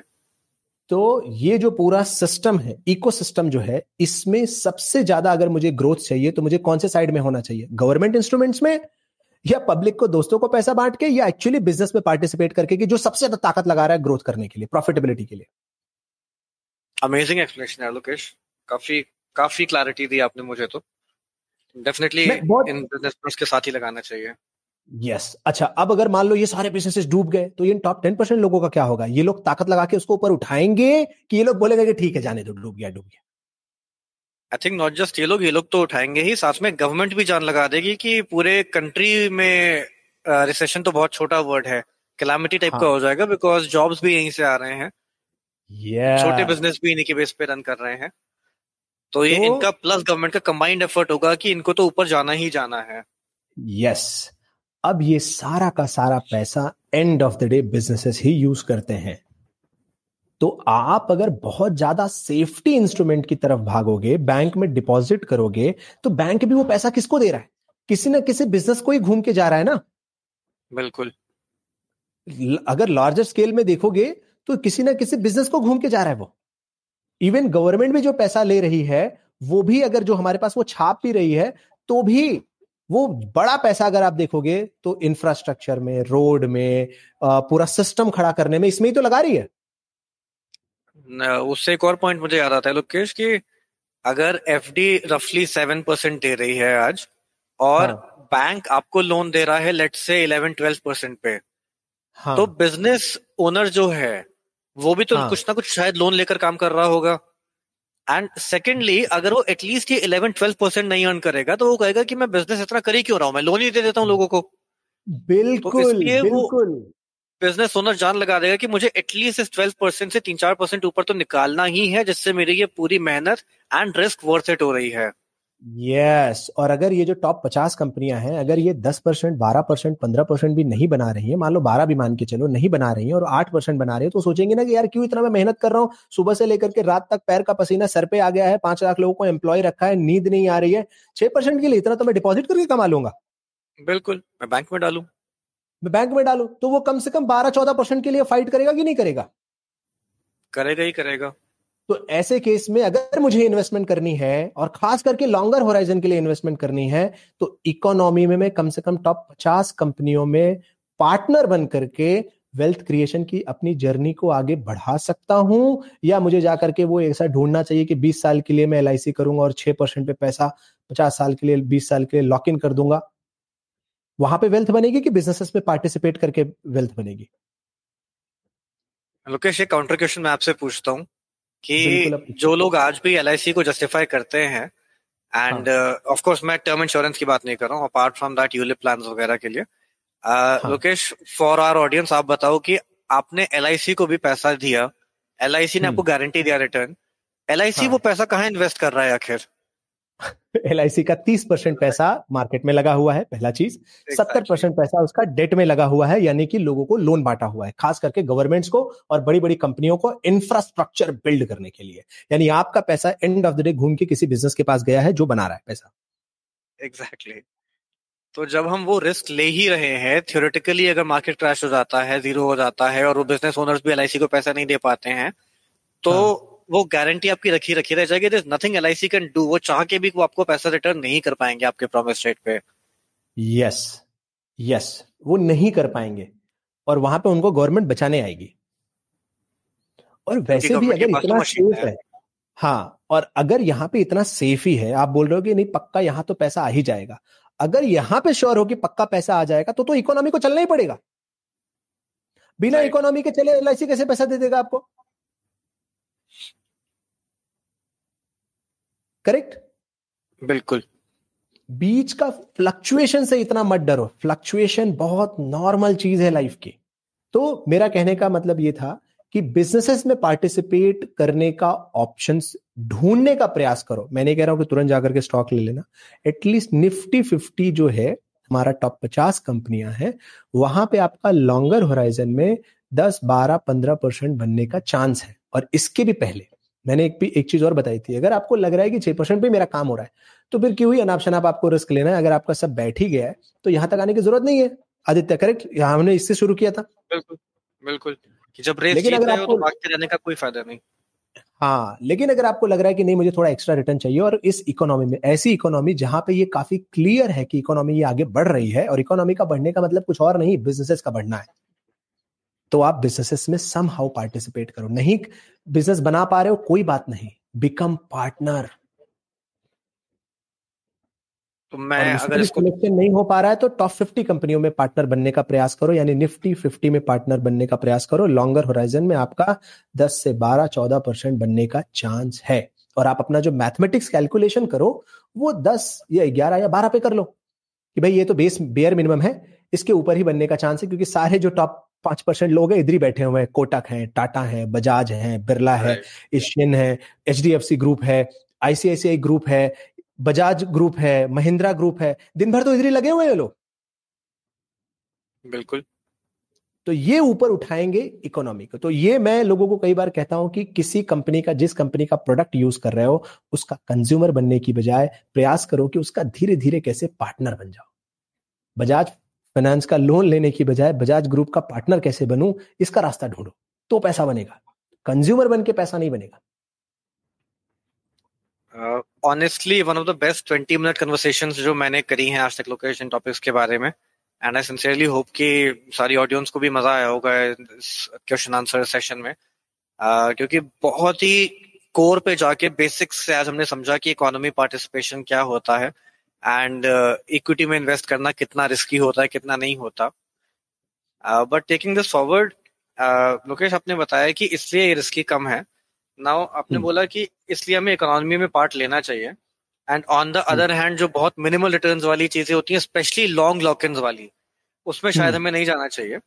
तो ये जो पूरा सिस्टम है इकोसिस्टम जो है इसमें सबसे ज्यादा अगर मुझे ग्रोथ चाहिए तो मुझे कौन से साइड में होना चाहिए गवर्नमेंट इंस्ट्रूमेंट्स में या पब्लिक को दोस्तों को पैसा बांट के या एक्चुअली बिजनेस में पार्टिसिपेट करके कि जो सबसे ज्यादा ताकत लगा रहा है ग्रोथ करने के लिए प्रॉफिटेबिलिटी के लिए अमेजिंग एक्सप्लेनेशन है लोकेश काफी काफी क्लैरिटी दी आपने मुझे तो डेफिनेटली इन बिजनेस के साथ ही लगाना चाहिए यस yes. अच्छा अब अगर मान लो ये सारे बिजनेसेस डूब गए तो ये टॉप टेन परसेंट लोगों का क्या होगा ये लोग ताकत लगा के उसको ऊपर उठाएंगे कि ये लोग बोलेंगे कि ठीक है जाने दो डूब गया डूब गया आई थिंक नॉट जस्ट ये लोग ये लोग तो उठाएंगे ही साथ में गवर्नमेंट भी जान लगा देगी कि पूरे कंट्री में रिसेशन uh, तो बहुत छोटा वर्ड है कैलामिटी टाइप हाँ. का हो जाएगा बिकॉज जॉब्स भी यहीं से आ रहे हैं yeah. छोटे बिजनेस भी इन्हीं के बेस पे रन कर रहे हैं तो, तो ये इनका प्लस गवर्नमेंट का कंबाइंड एफर्ट होगा कि इनको तो ऊपर जाना ही जाना है यस yes. अब ये सारा का सारा पैसा end of the day businesses ही यूज करते हैं तो आप अगर बहुत ज्यादा सेफ्टी इंस्ट्रूमेंट की तरफ भागोगे बैंक में डिपॉजिट करोगे तो बैंक भी वो पैसा किसको दे रहा है किसी ना किसी बिजनेस को ही घूम के जा रहा है ना बिल्कुल अगर लार्जर स्केल में देखोगे तो किसी ना किसी बिजनेस को घूम के जा रहा है वो इवन गवर्नमेंट भी जो पैसा ले रही है वो भी अगर जो हमारे पास वो छाप भी रही है तो भी वो बड़ा पैसा अगर आप देखोगे तो इंफ्रास्ट्रक्चर में रोड में पूरा सिस्टम खड़ा करने में इसमें ही तो लगा रही है उससे एक और पॉइंट मुझे याद आता है लोकेश कि अगर एफ डी रफली सेवन परसेंट दे रही है आज और हाँ. बैंक आपको लोन दे रहा है लेट से इलेवन ट्वेल्व परसेंट पे हाँ. तो बिजनेस ओनर जो है वो भी तो हाँ. कुछ ना कुछ शायद लोन लेकर काम कर रहा होगा एंड सेकेंडली अगर वो एटलीस्ट ये इलेवन ट्वेल्व परसेंट नहीं अर्न करेगा तो वो कहेगा कि मैं बिजनेस इतना कर ही क्यों रहा हूं मैं लोन ही दे देता हूँ हम्म। लोगों को बिल्कुल तो बिल्कुल बिजनेस ओनर जान लगा देगा कि मुझे एटलीस्ट इस ट्वेल्व परसेंट से तीन चार परसेंट ऊपर तो निकालना ही है जिससे मेरी ये पूरी मेहनत एंड रिस्क वर्थ इट हो रही है यस और अगर ये जो टॉप पचास कंपनियां हैं अगर ये दस परसेंट बारह परसेंट पंद्रह परसेंट भी नहीं बना रही है मान लो बारह भी मान के चलो नहीं बना रही है और आठ परसेंट बना रही है तो सोचेंगे ना कि यार क्यों इतना मैं मेहनत कर रहा हूँ सुबह से लेकर के रात तक पैर का पसीना सर पे आ गया है पांच लाख लोगों को एम्प्लॉय रखा है नींद नहीं आ रही है छह परसेंट के लिए इतना तो मैं डिपॉजिट करके कमा लूंगा बिल्कुल मैं बैंक में डालू मैं बैंक में डालू तो वो कम से कम बारह चौदह परसेंट के लिए फाइट करेगा कि नहीं करेगा करेगा ही करेगा तो ऐसे केस में अगर मुझे इन्वेस्टमेंट करनी है और खास करके लॉन्गर होराइजन के लिए इन्वेस्टमेंट करनी है तो इकोनॉमी में मैं कम से कम टॉप पचास कंपनियों में पार्टनर बन करके वेल्थ क्रिएशन की अपनी जर्नी को आगे बढ़ा सकता हूं या मुझे जाकर के वो ऐसा ढूंढना चाहिए कि 20 साल के लिए मैं एल करूंगा और 6 परसेंट पे पैसा 50 साल के लिए 20 साल के लिए लॉक इन कर दूंगा वहां पे वेल्थ बनेगी कि बिजनेसेस में पार्टिसिपेट करके वेल्थ बनेगी लोकेश एक काउंटर क्वेश्चन मैं आपसे पूछता हूँ कि जो लोग आज भी एल को जस्टिफाई करते हैं एंड ऑफकोर्स हाँ। uh, मैं टर्म इंश्योरेंस की बात नहीं कर रहा हूँ apart from that ULIP plan वगैरह के लिए लोकेश फॉर आर ऑडियंस आप बताओ कि आपने एल को भी पैसा दिया एल ने हम्म। आपको गारंटी दिया रिटर्न एल हाँ। वो पैसा कहाँ इन्वेस्ट कर रहा है आखिर एल का तीस परसेंट पैसा मार्केट में लगा हुआ है पहला चीज सत्तर परसेंट पैसा उसका डेट में लगा हुआ है यानी कि लोगों को लोन बांटा हुआ है खास करके गवर्नमेंट्स को और बड़ी बड़ी कंपनियों को इंफ्रास्ट्रक्चर बिल्ड करने के लिए यानी आपका पैसा एंड ऑफ द डे घूम के किसी बिजनेस के पास गया है जो बना रहा है पैसा एग्जैक्टली exactly. तो जब हम वो रिस्क ले ही रहे हैं थियोरेटिकली अगर मार्केट क्रैश हो जाता है जीरो हो जाता है और वो बिजनेस ओनर्स भी एल को पैसा नहीं दे पाते हैं तो हाँ. वो गारंटी आपकी रखी रखी रह जाएगी nothing L I C can do वो चाह के भी वो आपको पैसा रिटर्न नहीं कर पाएंगे आपके प्रोमिस रेट पे यस यस वो नहीं कर पाएंगे और वहां पे उनको गवर्नमेंट बचाने आएगी और वैसे भी अगर तो इतना सेफ है हाँ और अगर यहाँ पे इतना सेफ ही है आप बोल रहे हो कि नहीं पक्का यहाँ तो पैसा आ ही जाएगा अगर यहाँ पे श्योर हो कि पक्का पैसा आ जाएगा तो तो इकोनॉमी को चलना ही पड़ेगा बिना इकोनॉमी के चले एल कैसे पैसा दे देगा आपको करेक्ट बिल्कुल बीच का फ्लक्चुएशन से इतना मत डरो फ्लक्चुएशन बहुत नॉर्मल चीज है लाइफ की तो मेरा कहने का मतलब ये था कि बिजनेसेस में पार्टिसिपेट करने का ऑप्शन ढूंढने का प्रयास करो मैं नहीं कह रहा हूं कि तुरंत जाकर के स्टॉक ले लेना एटलीस्ट निफ्टी फिफ्टी जो है हमारा टॉप पचास कंपनियां हैं वहां पे आपका लॉन्गर होराइजन में दस बारह पंद्रह परसेंट बनने का चांस है और इसके भी पहले मैंने एक भी एक चीज और बताई थी अगर आपको लग रहा है कि छह परसेंट पे मेरा काम हो रहा है तो फिर क्यों ही अनाप शनाप आपको रिस्क लेना है अगर आपका सब बैठ ही गया है तो यहाँ तक आने की जरूरत नहीं है आदित्य करेक्ट यहाँ हमने इससे शुरू किया था बिल्कुल बिल्कुल जब रेस लेकिन अगर आपको तो रहने का कोई फायदा नहीं हाँ लेकिन अगर आपको लग रहा है कि नहीं मुझे थोड़ा एक्स्ट्रा रिटर्न चाहिए और इस इकोनॉमी में ऐसी इकोनॉमी जहां पे ये काफी क्लियर है कि इकोनॉमी ये आगे बढ़ रही है और इकोनॉमी का बढ़ने का मतलब कुछ और नहीं बिजनेसेस का बढ़ना है तो आप बिजनेसेस में सम हाउ पार्टिसिपेट करो नहीं बिजनेस बना पा रहे हो कोई बात नहीं बिकम पार्टनर तो मैं अगर इसको सिलेक्शन नहीं हो पा रहा है तो टॉप फिफ्टी कंपनियों में पार्टनर बनने का प्रयास करो यानी निफ्टी फिफ्टी में पार्टनर बनने का प्रयास करो लॉन्गर होराइजन में आपका दस से बारह चौदह परसेंट बनने का चांस है और आप अपना जो मैथमेटिक्स कैलकुलेशन करो वो दस या ग्यारह या बारह पे कर लो कि भाई ये तो बेस बेयर मिनिमम है इसके ऊपर ही बनने का चांस है क्योंकि सारे जो टॉप पांच परसेंट लोग हैं इधर ही बैठे हुए हैं कोटक हैं टाटा हैं बजाज हैं बिरला है एशियन है H D F C group है आईसीआईसीआई ग्रुप है बजाज ग्रुप है महिंद्रा ग्रुप है दिन भर तो इधर ही लगे हुए हैं लोग बिल्कुल तो ये ऊपर उठाएंगे इकोनॉमी को तो ये मैं लोगों को कई बार कहता हूं कि किसी कंपनी का जिस कंपनी का प्रोडक्ट यूज कर रहे हो उसका कंज्यूमर बनने की बजाय प्रयास करो कि उसका धीरे धीरे कैसे पार्टनर बन जाओ बजाज फाइनेंस का लोन लेने की बजाय बजाज ग्रुप का पार्टनर कैसे बनूं इसका रास्ता ढूंढो तो पैसा बनेगा कंज्यूमर बन के पैसा नहीं बनेगा honestly one of the best twenty minute conversation जो मैंने करी हैं आज तक लोकेशन टॉपिक्स के बारे में एंड आई सिंसियरली होप कि सारी ऑडियंस को भी मजा आया होगा क्वेश्चन आंसर सेशन में uh, क्योंकि बहुत ही कोर पे जाके बेसिक्स से आज हमने समझा कि इकोनॉमी पार्टिसिपेशन क्या होता है uh, एंड इक्विटी uh, में इन्वेस्ट करना कितना रिस्की होता है कितना नहीं होता but taking this forward Lokesh आपने बताया कि इसलिए ये रिस्की कम है नाउ आपने hmm. बोला कि इसलिए हमें इकोनॉमी में पार्ट लेना चाहिए and on the other hand जो बहुत मिनिमल रिटर्न वाली चीजें होती है स्पेशली लॉन्ग लॉक वाली उसमें शायद hmm. हमें नहीं जाना चाहिए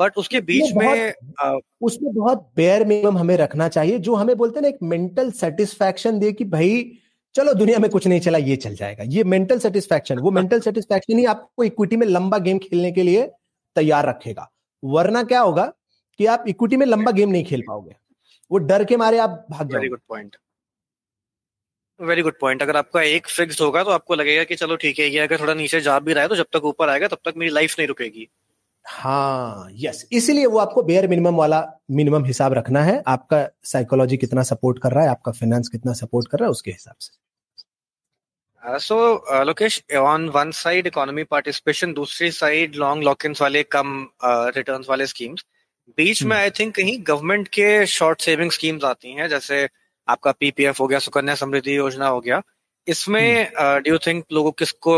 बट uh, उसके बीच में uh, उसमें बहुत बेयर मिनिमम हमें रखना चाहिए जो हमें बोलते हैं ना एक मेंटल सेटिस्फेक्शन दे कि भाई चलो दुनिया में कुछ नहीं चला ये चल जाएगा ये मेंटल सेटिस्फैक्शन वो मेंटल सेटिस्फेक्शन ही आपको इक्विटी में लंबा गेम खेलने के लिए तैयार रखेगा वरना क्या होगा कि आप इक्विटी में लंबा गेम नहीं खेल पाओगे वो डर के मारे आप भाग जाओगे good point very good point अगर आपका एक फिक्स होगा तो आपको लगेगा कि चलो ठीक है ये अगर थोड़ा नीचे जा भी रहा है तो जब तक ऊपर आएगा तब तक मेरी लाइफ नहीं रुकेगी हाँ यस इसीलिए वो आपको बेयर मिनिमम वाला मिनिमम हिसाब रखना है आपका साइकोलॉजी कितना सपोर्ट कर रहा है आपका फाइनेंस कितना सपोर्ट कर रहा है उसके हिसाब से so Lokesh on one side economy participation दूसरी साइड लॉन्ग लॉकिंग्स वाले कम रिटर्न uh, वाले स्कीम्स बीच में आई hmm. थिंक कहीं गवर्नमेंट के शॉर्ट सेविंग स्कीम्स आती हैं जैसे आपका पीपीएफ हो गया सुकन्या समृद्धि योजना हो गया इसमें डू यू थिंक लोगों किसको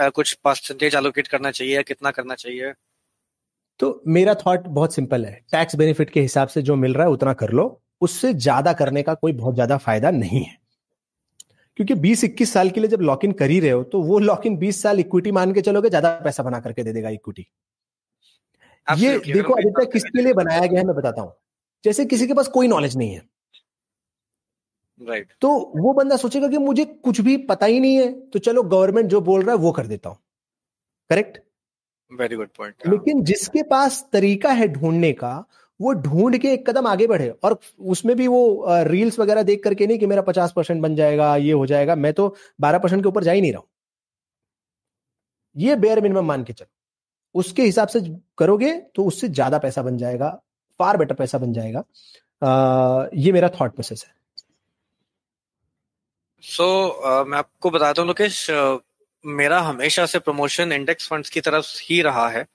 uh, कुछ परसेंटेज एलोकेट करना चाहिए कितना करना चाहिए तो मेरा थॉट बहुत सिंपल है टैक्स बेनिफिट के हिसाब से जो मिल रहा है उतना कर लो उससे ज्यादा करने का कोई बहुत ज्यादा फायदा नहीं है क्योंकि 20-21 साल के लिए जब लॉक इन कर ही रहे हो तो वो लॉक इन 20 साल इक्विटी मान के चलोगे ज्यादा पैसा बना करके दे देगा इक्विटी ये देखो अभी तक किसके लिए बनाया गया है मैं बताता हूं जैसे किसी के पास कोई नॉलेज नहीं है राइट right. तो वो बंदा सोचेगा कि मुझे कुछ भी पता ही नहीं है तो चलो गवर्नमेंट जो बोल रहा है वो कर देता हूं करेक्ट वेरी गुड पॉइंट लेकिन जिसके पास तरीका है ढूंढने का वो ढूंढ के एक कदम आगे बढ़े और उसमें भी वो रील्स वगैरह देख करके नहीं कि मेरा पचास परसेंट बन जाएगा ये हो जाएगा मैं तो बारह परसेंट के ऊपर जा ही नहीं रहा हूं ये बेयर मिनिमम मान के चलो उसके हिसाब से करोगे तो उससे ज्यादा पैसा बन जाएगा फार बेटर पैसा बन जाएगा आ, ये मेरा थॉट प्रोसेस है सो so, uh, मैं आपको बताता हूँ लोकेश uh, मेरा हमेशा से प्रमोशन इंडेक्स फंड्स की तरफ ही रहा है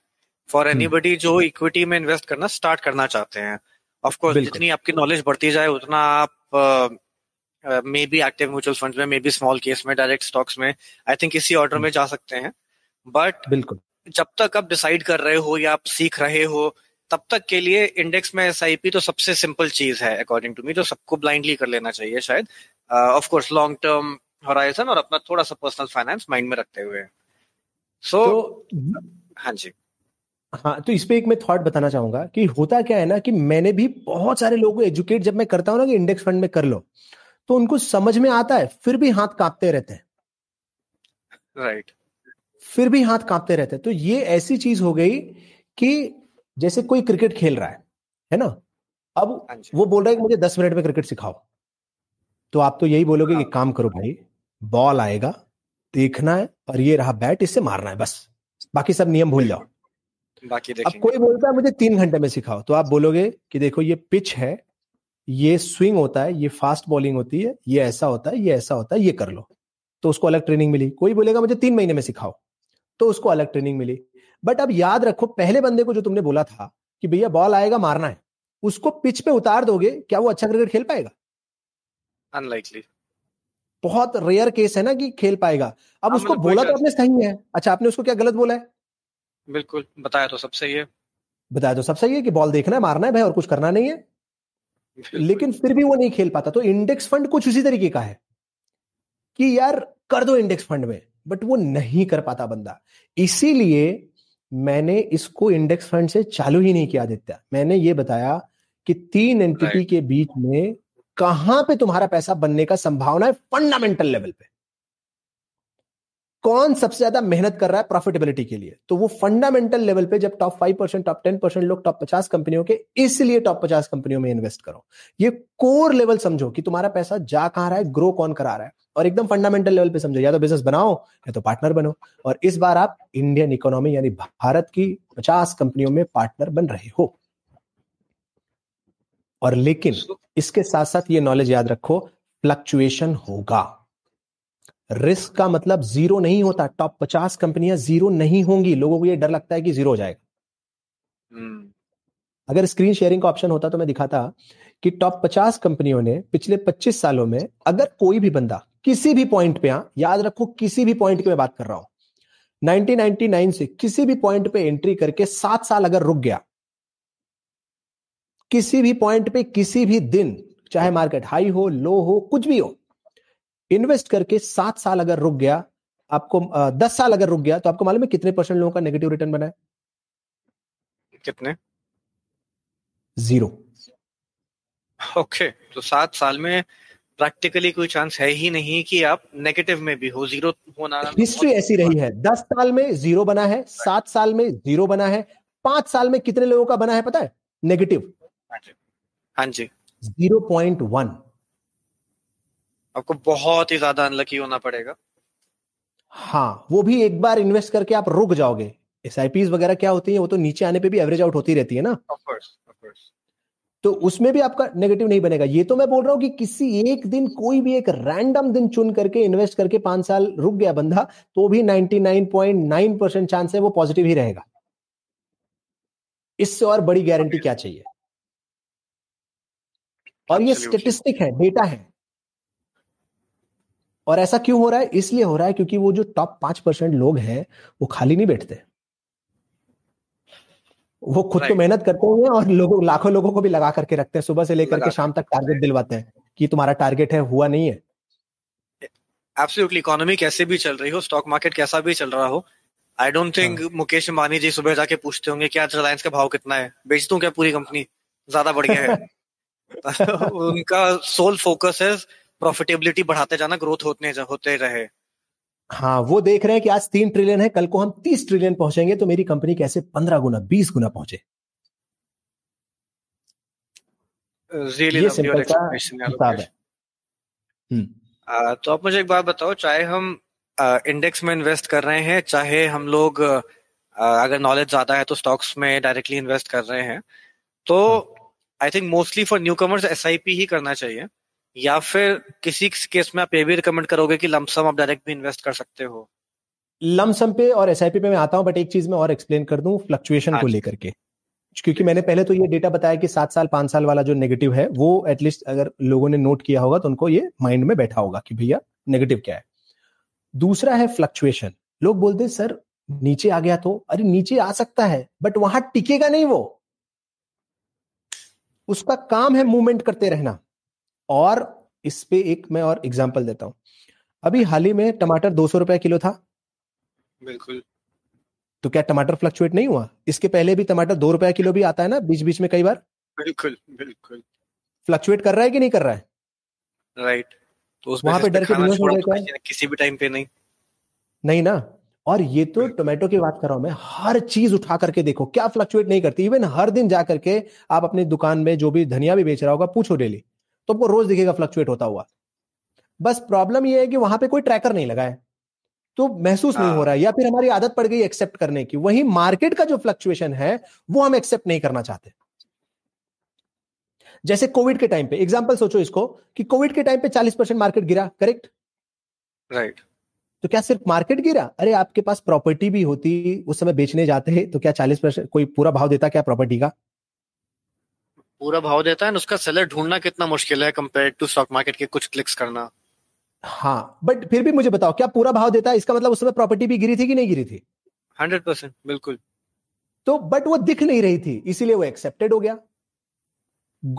फॉर एनीबडी hmm. जो इक्विटी में इन्वेस्ट करना स्टार्ट करना चाहते हैं ऑफकोर्स जितनी आपकी नॉलेज बढ़ती जाए उतना आप may be active mutual fund में मे बी स्मॉल केस में डायरेक्ट स्टॉक्स में आई थिंक इसी ऑर्डर में hmm. जा सकते हैं बट बिल्कुल जब तक आप डिसाइड कर रहे हो या आप सीख रहे हो तब तक के लिए इंडेक्स में एस तो सबसे सिंपल चीज है अकॉर्डिंग टू मी जो सबको ब्लाइंडली कर लेना चाहिए शायद ऑफकोर्स लॉन्ग टर्म होराइजन और अपना थोड़ा सा पर्सनल फाइनेंस माइंड में रखते हुए सो so, तो, हाँ जी हाँ तो इस पे एक मैं थॉट बताना चाहूंगा कि होता क्या है ना कि मैंने भी बहुत सारे लोगों को एजुकेट जब मैं करता हूँ ना कि इंडेक्स फंड में कर लो तो उनको समझ में आता है फिर भी हाथ कांपते रहते हैं राइट फिर भी हाथ कांपते रहते हैं तो ये ऐसी चीज हो गई कि जैसे कोई क्रिकेट खेल रहा है है ना अब हाँ वो बोल रहा है कि मुझे दस मिनट में क्रिकेट सिखाओ तो आप तो यही बोलोगे कि हाँ। काम करो भाई बॉल आएगा देखना है और ये रहा बैट इससे मारना है बस बाकी सब नियम भूल जाओ बाकी अब कोई बोलता है मुझे तीन घंटे में सिखाओ तो आप बोलोगे कि देखो ये पिच है ये स्विंग होता है ये फास्ट बॉलिंग होती है ये ऐसा होता है ये ऐसा होता है ये कर लो तो उसको अलग ट्रेनिंग मिली कोई बोलेगा मुझे तीन महीने में सिखाओ तो उसको अलग ट्रेनिंग मिली बट अब याद रखो पहले बंदे को जो तुमने बोला था कि भैया बॉल आएगा मारना है उसको पिच पे उतार दोगे क्या वो अच्छा क्रिकेट खेल पाएगा अनलाइकली बहुत रेयर केस है ना कि खेल पाएगा अब हाँ, उसको मतलब बोला तो आपने सही है अच्छा आपने उसको क्या गलत बोला है बिल्कुल बताया तो सब सही है बताया तो सब सही है कि बॉल देखना है मारना है भाई और कुछ करना नहीं है लेकिन फिर भी वो नहीं खेल पाता तो इंडेक्स फंड कुछ उसी तरीके का है कि यार कर दो इंडेक्स फंड में बट वो नहीं कर पाता बंदा इसीलिए मैंने इसको इंडेक्स फंड से चालू ही नहीं किया आदित्य मैंने ये बताया कि तीन एंटिटी के बीच में कहां पे तुम्हारा पैसा बनने का संभावना है फंडामेंटल लेवल पे कौन सबसे ज्यादा मेहनत कर रहा है प्रॉफिटेबिलिटी के लिए तो वो फंडामेंटल लेवल पे जब top five percent top ten percent लोग टॉप पचास कंपनियों के इसलिए टॉप पचास कंपनियों में इन्वेस्ट करो ये कोर लेवल समझो कि तुम्हारा पैसा जा कहां रहा है ग्रो कौन करा रहा है और एकदम फंडामेंटल लेवल पे समझो या तो बिजनेस बनाओ या तो पार्टनर बनो और इस बार आप इंडियन इकोनॉमी यानी भारत की पचास कंपनियों में पार्टनर बन रहे हो और लेकिन इसके साथ साथ ये नॉलेज याद रखो फ्लक्चुएशन होगा रिस्क का मतलब जीरो नहीं होता टॉप पचास कंपनियां जीरो नहीं होंगी लोगों को ये डर लगता है कि जीरो हो जाएगा हम्म। अगर स्क्रीन शेयरिंग का ऑप्शन होता तो मैं दिखाता कि टॉप पचास कंपनियों ने पिछले पच्चीस सालों में अगर कोई भी बंदा किसी भी पॉइंट पे हाँ, याद रखो किसी भी पॉइंट की मैं बात कर रहा हूं 1999 से किसी भी पॉइंट पे एंट्री करके सात साल अगर रुक गया किसी भी पॉइंट पे किसी भी दिन चाहे मार्केट हाई हो लो हो कुछ भी हो इन्वेस्ट करके सात साल अगर रुक गया आपको दस साल अगर रुक गया तो आपको मालूम है कितने परसेंट लोगों का नेगेटिव रिटर्न बना है कितने जीरो ओके okay, तो सात साल में प्रैक्टिकली कोई चांस है ही नहीं कि आप नेगेटिव में भी हो जीरो होना हिस्ट्री ऐसी रही है दस साल में जीरो बना है सात साल में जीरो बना है पांच साल में कितने लोगों का बना है पता है नेगेटिव हाँ जी जीरो पॉइंट वन आपको बहुत ही ज्यादा अनलकी होना पड़ेगा हाँ वो भी एक बार इन्वेस्ट करके आप रुक जाओगे एस वगैरह क्या होती है वो तो नीचे आने पे भी एवरेज आउट होती रहती है ना of course, of course. तो उसमें भी आपका नेगेटिव नहीं बनेगा ये तो मैं बोल रहा हूँ कि किसी एक दिन कोई भी एक रैंडम दिन चुन करके इन्वेस्ट करके पांच साल रुक गया बंदा तो भी नाइनटी परसेंट चांस है वो पॉजिटिव ही रहेगा इससे और बड़ी गारंटी क्या चाहिए और ये स्टेटिस्टिक है डेटा है और ऐसा क्यों हो रहा है इसलिए हो रहा है क्योंकि वो जो टॉप पांच परसेंट लोग हैं वो खाली नहीं बैठते वो खुद तो मेहनत करते हैं और लोगों लाखों लोगों को भी लगा करके रखते हैं सुबह से लेकर के शाम तक टारगेट दिलवाते हैं कि तुम्हारा टारगेट है हुआ नहीं है एब्सोल्युटली इकोनॉमी कैसे भी चल रही हो स्टॉक मार्केट कैसा भी चल रहा हो I don't think Mukesh Ambani ji सुबह जाके पूछते होंगे क्या रिलायंस का भाव कितना है बेच दू क्या पूरी कंपनी ज्यादा बढ़ गया है उनका सोल फोकस है प्रॉफिटेबिलिटी बढ़ाते जाना ग्रोथ होते होते रहे हाँ वो देख रहे हैं कि आज तीन ट्रिलियन है कल को हम तीस ट्रिलियन पहुंचेंगे तो मेरी कंपनी कैसे पंद्रह गुना बीस गुना पहुंचे really ये सिंपल का है हम्म। आ, तो आप मुझे एक बात बताओ चाहे हम इंडेक्स में इन्वेस्ट कर रहे हैं चाहे हम लोग आ, अगर नॉलेज ज्यादा है तो स्टॉक्स में डायरेक्टली इन्वेस्ट कर रहे हैं तो I think mostly for newcomers एस ही करना चाहिए या फिर किसी केस में आप ये भी रिकमेंड करोगे कि लमसम आप डायरेक्ट भी इन्वेस्ट कर सकते हो लमसम पे और एस पे मैं आता हूँ बट एक चीज मैं और एक्सप्लेन कर दूं फ्लक्चुएशन को हाँ लेकर के क्योंकि मैंने पहले तो ये डेटा बताया कि सात साल पांच साल वाला जो नेगेटिव है वो एटलीस्ट अगर लोगों ने नोट किया होगा तो उनको ये माइंड में बैठा होगा कि भैया नेगेटिव क्या है दूसरा है फ्लक्चुएशन लोग बोलते हैं सर नीचे आ गया तो अरे नीचे आ सकता है बट वहां टिकेगा नहीं वो उसका काम है मूवमेंट करते रहना और इस पे एक मैं और एग्जाम्पल देता हूँ अभी हाल ही में टमाटर दो सौ रुपया किलो था बिल्कुल तो क्या टमाटर फ्लक्चुएट नहीं हुआ इसके पहले भी टमाटर दो रुपया किलो भी आता है ना बीच बीच में कई बार बिल्कुल बिल्कुल फ्लक्चुएट कर रहा है कि नहीं कर रहा है राइट तो उस वहां पे डर के किसी भी टाइम पे नहीं नहीं ना और ये तो टोमेटो की बात कर रहा हूं मैं हर चीज उठा करके देखो क्या फ्लक्चुएट नहीं करती इवन हर दिन जा करके आप अपनी दुकान में जो भी धनिया भी बेच रहा होगा पूछो डेली तो आपको रोज दिखेगा फ्लक्चुएट होता हुआ बस प्रॉब्लम यह है कि वहां पे कोई ट्रैकर नहीं लगा है तो महसूस नहीं हो रहा है या फिर हमारी आदत पड़ गई एक्सेप्ट करने की वही मार्केट का जो फ्लक्चुएशन है वो हम एक्सेप्ट नहीं करना चाहते जैसे कोविड के टाइम पे एग्जाम्पल सोचो इसको कि कोविड के टाइम पे 40 परसेंट मार्केट गिरा करेक्ट राइट right. तो क्या सिर्फ मार्केट गिरा अरे आपके पास प्रॉपर्टी भी होती उस समय बेचने जाते हैं तो क्या चालीस परसेंट कोई पूरा भाव देता क्या प्रॉपर्टी का पूरा भाव देता है उसका सेलर ढूंढना कितना मुश्किल है कंपेयर टू स्टॉक मार्केट के कुछ क्लिक्स करना हाँ बट फिर भी मुझे बताओ क्या पूरा भाव देता है इसका मतलब उस समय प्रॉपर्टी भी गिरी थी कि नहीं गिरी थी हंड्रेड परसेंट बिल्कुल तो बट वो दिख नहीं रही थी इसीलिए वो एक्सेप्टेड हो गया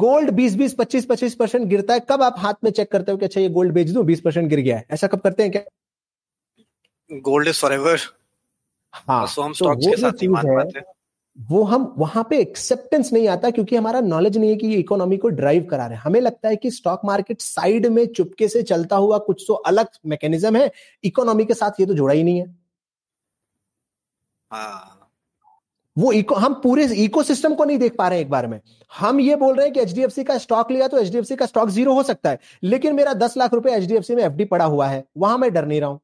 गोल्ड बीस बीस पच्चीस पच्चीस परसेंट गिरता है कब आप हाथ में चेक करते हो कि अच्छा ये गोल्ड बेच दू बीस परसेंट गिर गया है ऐसा कब करते हैं क्या गोल्ड इज फॉर एवर हाँ तो हम स्टॉक्स तो के साथ ही मान पाते हैं वो हम वहां पे एक्सेप्टेंस नहीं आता क्योंकि हमारा नॉलेज नहीं है कि ये इकोनॉमी को ड्राइव करा रहे हैं हमें लगता है कि स्टॉक मार्केट साइड में चुपके से चलता हुआ कुछ तो अलग मैकेनिज्म है इकोनॉमी के साथ ये तो जुड़ा ही नहीं है हाँ। वो इको हम पूरे इकोसिस्टम को नहीं देख पा रहे हैं एक बार में हम ये बोल रहे हैं कि एचडीएफसी का स्टॉक लिया तो एचडीएफसी का स्टॉक जीरो हो सकता है लेकिन मेरा दस लाख रुपए एचडीएफसी में एफडी पड़ा हुआ है वहां मैं डर नहीं रहा हूं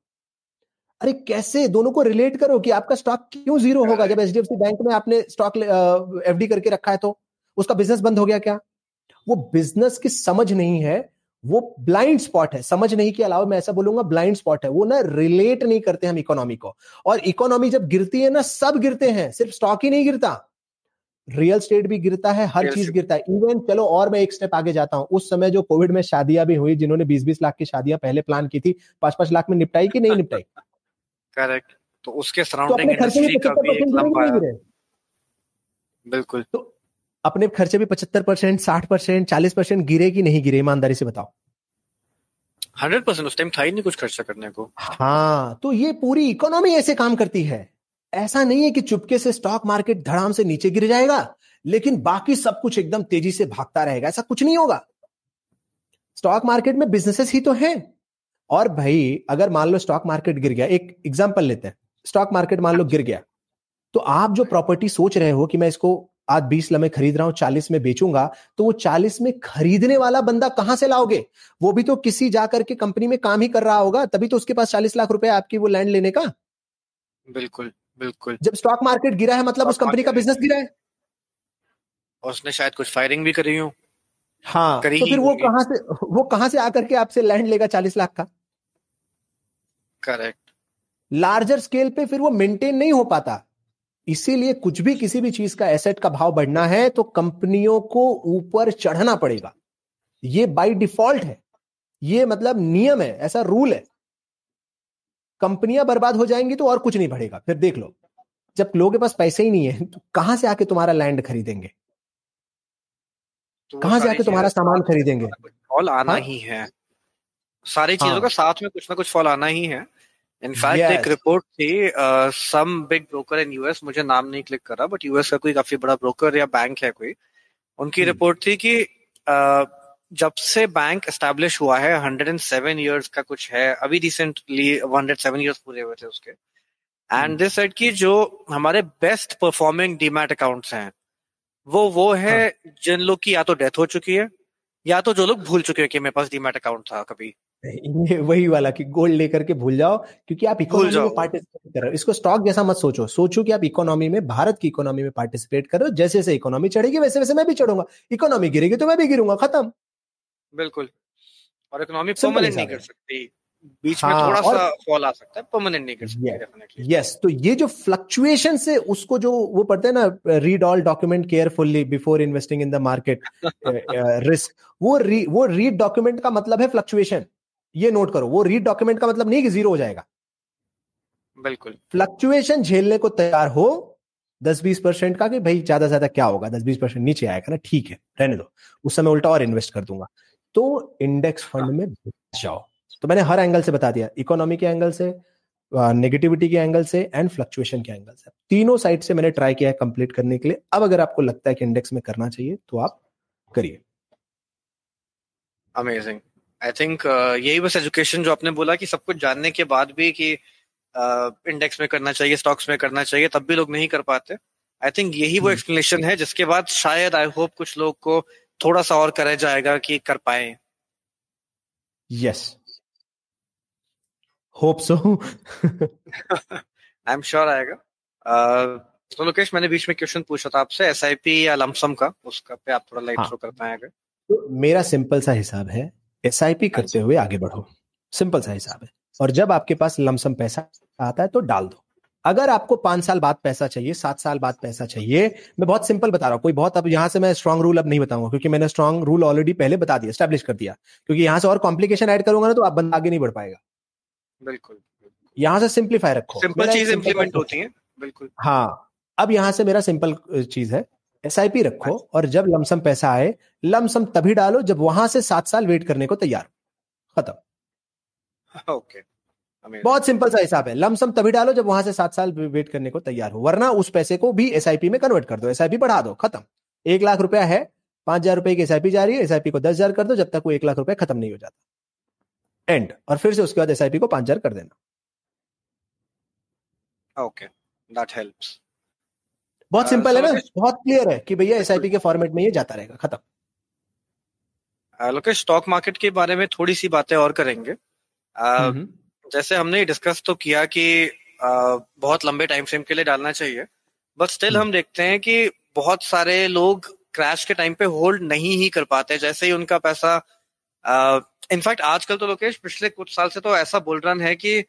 अरे कैसे दोनों को रिलेट करो कि आपका स्टॉक क्यों जीरो होगा जब एच बैंक में आपने स्टॉक एफ uh, करके रखा है तो उसका बिजनेस बंद हो गया क्या वो बिजनेस की समझ नहीं है वो ब्लाइंड स्पॉट है समझ नहीं के अलावा मैं ऐसा बोलूंगा ब्लाइंड स्पॉट है वो ना रिलेट नहीं करते हम इकोनॉमी को और इकोनॉमी जब गिरती है ना सब गिरते हैं सिर्फ स्टॉक ही नहीं गिरता रियल स्टेट भी गिरता है हर चीज गिरता है इवन चलो और मैं एक स्टेप आगे जाता हूं उस समय जो कोविड में शादियां भी हुई जिन्होंने बीस बीस लाख की शादियां पहले प्लान की थी पांच पांच लाख में निपटाई कि नहीं निपटाई करेक्ट तो उसके सराउंडिंग तो इंडस्ट्री का भी एक लंबा बिल्कुल तो अपने खर्चे भी पचहत्तर परसेंट साठ परसेंट चालीस परसेंट गिरे कि नहीं गिरे ईमानदारी से बताओ हंड्रेड परसेंट उस टाइम था ही नहीं कुछ खर्चा करने को हाँ तो ये पूरी इकोनॉमी ऐसे काम करती है ऐसा नहीं है कि चुपके से स्टॉक मार्केट धड़ाम से नीचे गिर जाएगा लेकिन बाकी सब कुछ एकदम तेजी से भागता रहेगा ऐसा कुछ नहीं होगा स्टॉक मार्केट में बिजनेसेस ही तो हैं और भाई अगर मान लो स्टॉक मार्केट गिर गया एक एग्जाम्पल लेते हैं स्टॉक मार्केट मान लो गिर गया तो आप जो प्रॉपर्टी सोच रहे हो कि मैं इसको आज बीस लमे खरीद रहा हूं चालीस में बेचूंगा तो वो चालीस में खरीदने वाला बंदा कहां से लाओगे वो भी तो किसी जाकर के कंपनी में काम ही कर रहा होगा तभी तो उसके पास चालीस लाख रुपए आपकी वो लैंड लेने का बिल्कुल बिल्कुल जब स्टॉक मार्केट गिरा है मतलब उस कंपनी का बिजनेस गिरा है और उसने शायद कुछ फायरिंग भी करी हूँ हाँ तो फिर वो कहां से वो कहा से आकर के आपसे लैंड लेगा चालीस लाख का करेक्ट लार्जर स्केल पे फिर वो मेंटेन नहीं हो पाता इसीलिए कुछ भी किसी भी चीज का एसेट का भाव बढ़ना है तो कंपनियों को ऊपर चढ़ना पड़ेगा ये बाय डिफॉल्ट है ये मतलब नियम है ऐसा रूल है कंपनियां बर्बाद हो जाएंगी तो और कुछ नहीं बढ़ेगा फिर देख लो जब लोगों के पास पैसे ही नहीं है तो कहां से आके तुम्हारा लैंड खरीदेंगे कहा कहाँ जाके तुम्हारा सामान खरीदेंगे मतलब फॉल आना हाँ? ही है सारी चीजों का हाँ। साथ में कुछ ना कुछ फॉल आना ही है इनफैक्ट yes. एक रिपोर्ट थी some big broker in US मुझे नाम नहीं क्लिक करा बट यूएस का कोई काफी बड़ा ब्रोकर या बैंक है कोई उनकी रिपोर्ट hmm. थी कि uh, जब से बैंक एस्टेब्लिश हुआ है 107 इयर्स का कुछ है अभी रिसेंटली 107 इयर्स पूरे हुए थे उसके एंड दिस सेड कि जो हमारे बेस्ट परफॉर्मिंग डीमैट अकाउंट्स हैं वो वो है हाँ. जिन लोग की या तो डेथ हो चुकी है या तो जो लोग भूल चुके हैं कि मेरे पास डीमेट अकाउंट था कभी वही वाला कि गोल्ड लेकर के भूल जाओ क्योंकि आप इकोनॉमी में पार्टिसिपेट कर रहे हो इसको स्टॉक जैसा मत सोचो सोचो कि आप इकोनॉमी में भारत की इकोनॉमी में पार्टिसिपेट करो जैसे जैसे इकोनॉमी चढ़ेगी वैसे वैसे मैं भी चढ़ूंगा इकोनॉमी गिरेगी तो मैं भी गिरूंगा खत्म बिल्कुल और इकोनॉमी नहीं कर सकती बीच हाँ, में थोड़ा सा फॉल आ सकता है परमानेंट नहीं कर सकते डेफिनेटली यस तो ये जो फ्लक्चुएशन से उसको जो वो पढ़ते हैं ना read all document carefully before investing in the market risk वो री, वो रीड डॉक्यूमेंट का मतलब है फ्लक्चुएशन ये नोट करो वो रीड डॉक्यूमेंट का मतलब नहीं कि जीरो हो जाएगा बिल्कुल फ्लक्चुएशन झेलने को तैयार हो दस बीस परसेंट का कि भाई ज्यादा ज्यादा क्या होगा दस बीस परसेंट नीचे आएगा ना ठीक है रहने दो उस समय उल्टा और इन्वेस्ट कर दूंगा तो इंडेक्स फंड हाँ। में जाओ तो मैंने हर एंगल से बता दिया इकोनॉमी के एंगल से नेगेटिविटी के एंगल से एंड फ्लक्चुएशन के एंगल से तीनों साइड से मैंने ट्राई किया है कंप्लीट करने के लिए अब अगर आपको लगता है कि इंडेक्स में करना चाहिए तो आप करिए अमेजिंग आई थिंक यही बस एजुकेशन जो आपने बोला कि सब कुछ जानने के बाद भी कि इंडेक्स uh, में करना चाहिए स्टॉक्स में करना चाहिए तब भी लोग नहीं कर पाते आई थिंक यही वो एक्सप्लेनेशन हम्म। है जिसके बाद शायद आई होप कुछ लोग को थोड़ा सा और करा जाएगा कि कर पाए yes yes. Hope so I am sure आएगा तो लोकेश मैंने बीच में क्वेश्चन पूछा था आपसे एस या लमसम का उसका पे आप थोड़ा लाइट थ्रो कर पाएंगे तो मेरा सिंपल सा हिसाब है एस हाँ करते हुए आगे बढ़ो सिंपल सा हिसाब है और जब आपके पास लमसम पैसा आता है तो डाल दो अगर आपको पांच साल बाद पैसा चाहिए सात साल बाद पैसा चाहिए मैं बहुत सिंपल बता रहा हूँ कोई बहुत अब यहाँ से मैं स्ट्रॉन्ग रूल अब नहीं बताऊंगा क्योंकि मैंने स्ट्रॉन्ग रूल ऑलरेडी पहले बता दिया स्टैब्लिश कर दिया क्योंकि यहाँ से और कॉम्प्लिकेशन ऐड करूंगा ना तो आप बंद आगे नहीं बढ़ पाएगा बिल्कुल यहाँ से सिंप्लीफाई रखो सिंपल चीज इम्प्लीमेंट होती है बिल्कुल हाँ अब यहाँ से मेरा सिंपल चीज है एस रखो अच्छा। और जब लमसम पैसा आए लमसम तभी डालो जब वहां से सात साल वेट करने को तैयार खत्म ओके बहुत सिंपल सा हिसाब है लमसम तभी डालो जब वहां से सात साल वेट करने को तैयार हो वरना उस पैसे को भी एस में कन्वर्ट कर दो एस बढ़ा दो खत्म एक लाख रुपया है पांच हजार रुपए की एस जा रही है एस को दस हजार कर दो जब तक वो एक लाख रुपया खत्म नहीं हो जाता एंड और फिर से उसके बाद एसआईपी को पांच हजार कर देना ओके दैट हेल्प्स बहुत सिंपल uh, है ना बहुत क्लियर है कि भैया एसआईपी के फॉर्मेट में ये जाता रहेगा खत्म लोकेश स्टॉक मार्केट के बारे में थोड़ी सी बातें और करेंगे आ, uh, हम्म, हम्म। जैसे हमने डिस्कस तो किया कि आ, uh, बहुत लंबे टाइम फ्रेम के लिए डालना चाहिए बट स्टिल हम्म। हम देखते हैं कि बहुत सारे लोग क्रैश के टाइम पे होल्ड नहीं ही कर पाते जैसे ही उनका पैसा इनफैक्ट uh, आजकल तो लोकेश पिछले कुछ साल से तो ऐसा बोल रन है कि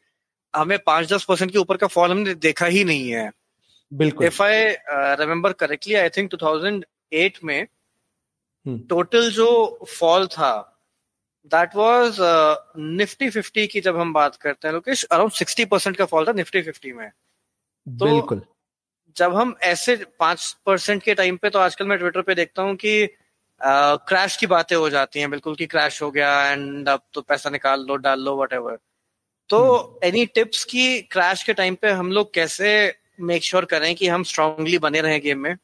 हमें पांच दस परसेंट के ऊपर का फॉल हमने देखा ही नहीं है बिल्कुल if I remember correctly I think 2008 में टोटल हम्म। जो फॉल था दैट वाज निफ्टी फिफ्टी की जब हम बात करते हैं लोकेश अराउंड सिक्सटी परसेंट का फॉल था निफ्टी फिफ्टी में तो बिल्कुल जब हम ऐसे पांच परसेंट के टाइम पे तो आजकल मैं ट्विटर पे देखता हूँ कि क्रैश की बातें हो जाती हैं बिल्कुल कि क्रैश हो गया एंड अब तो पैसा निकाल लो डाल लो वट तो एनी हम्म। टिप्स की क्रैश के टाइम पे हम लोग कैसे मेक श्योर sure करें कि हम स्ट्रांगली बने रहें गेम में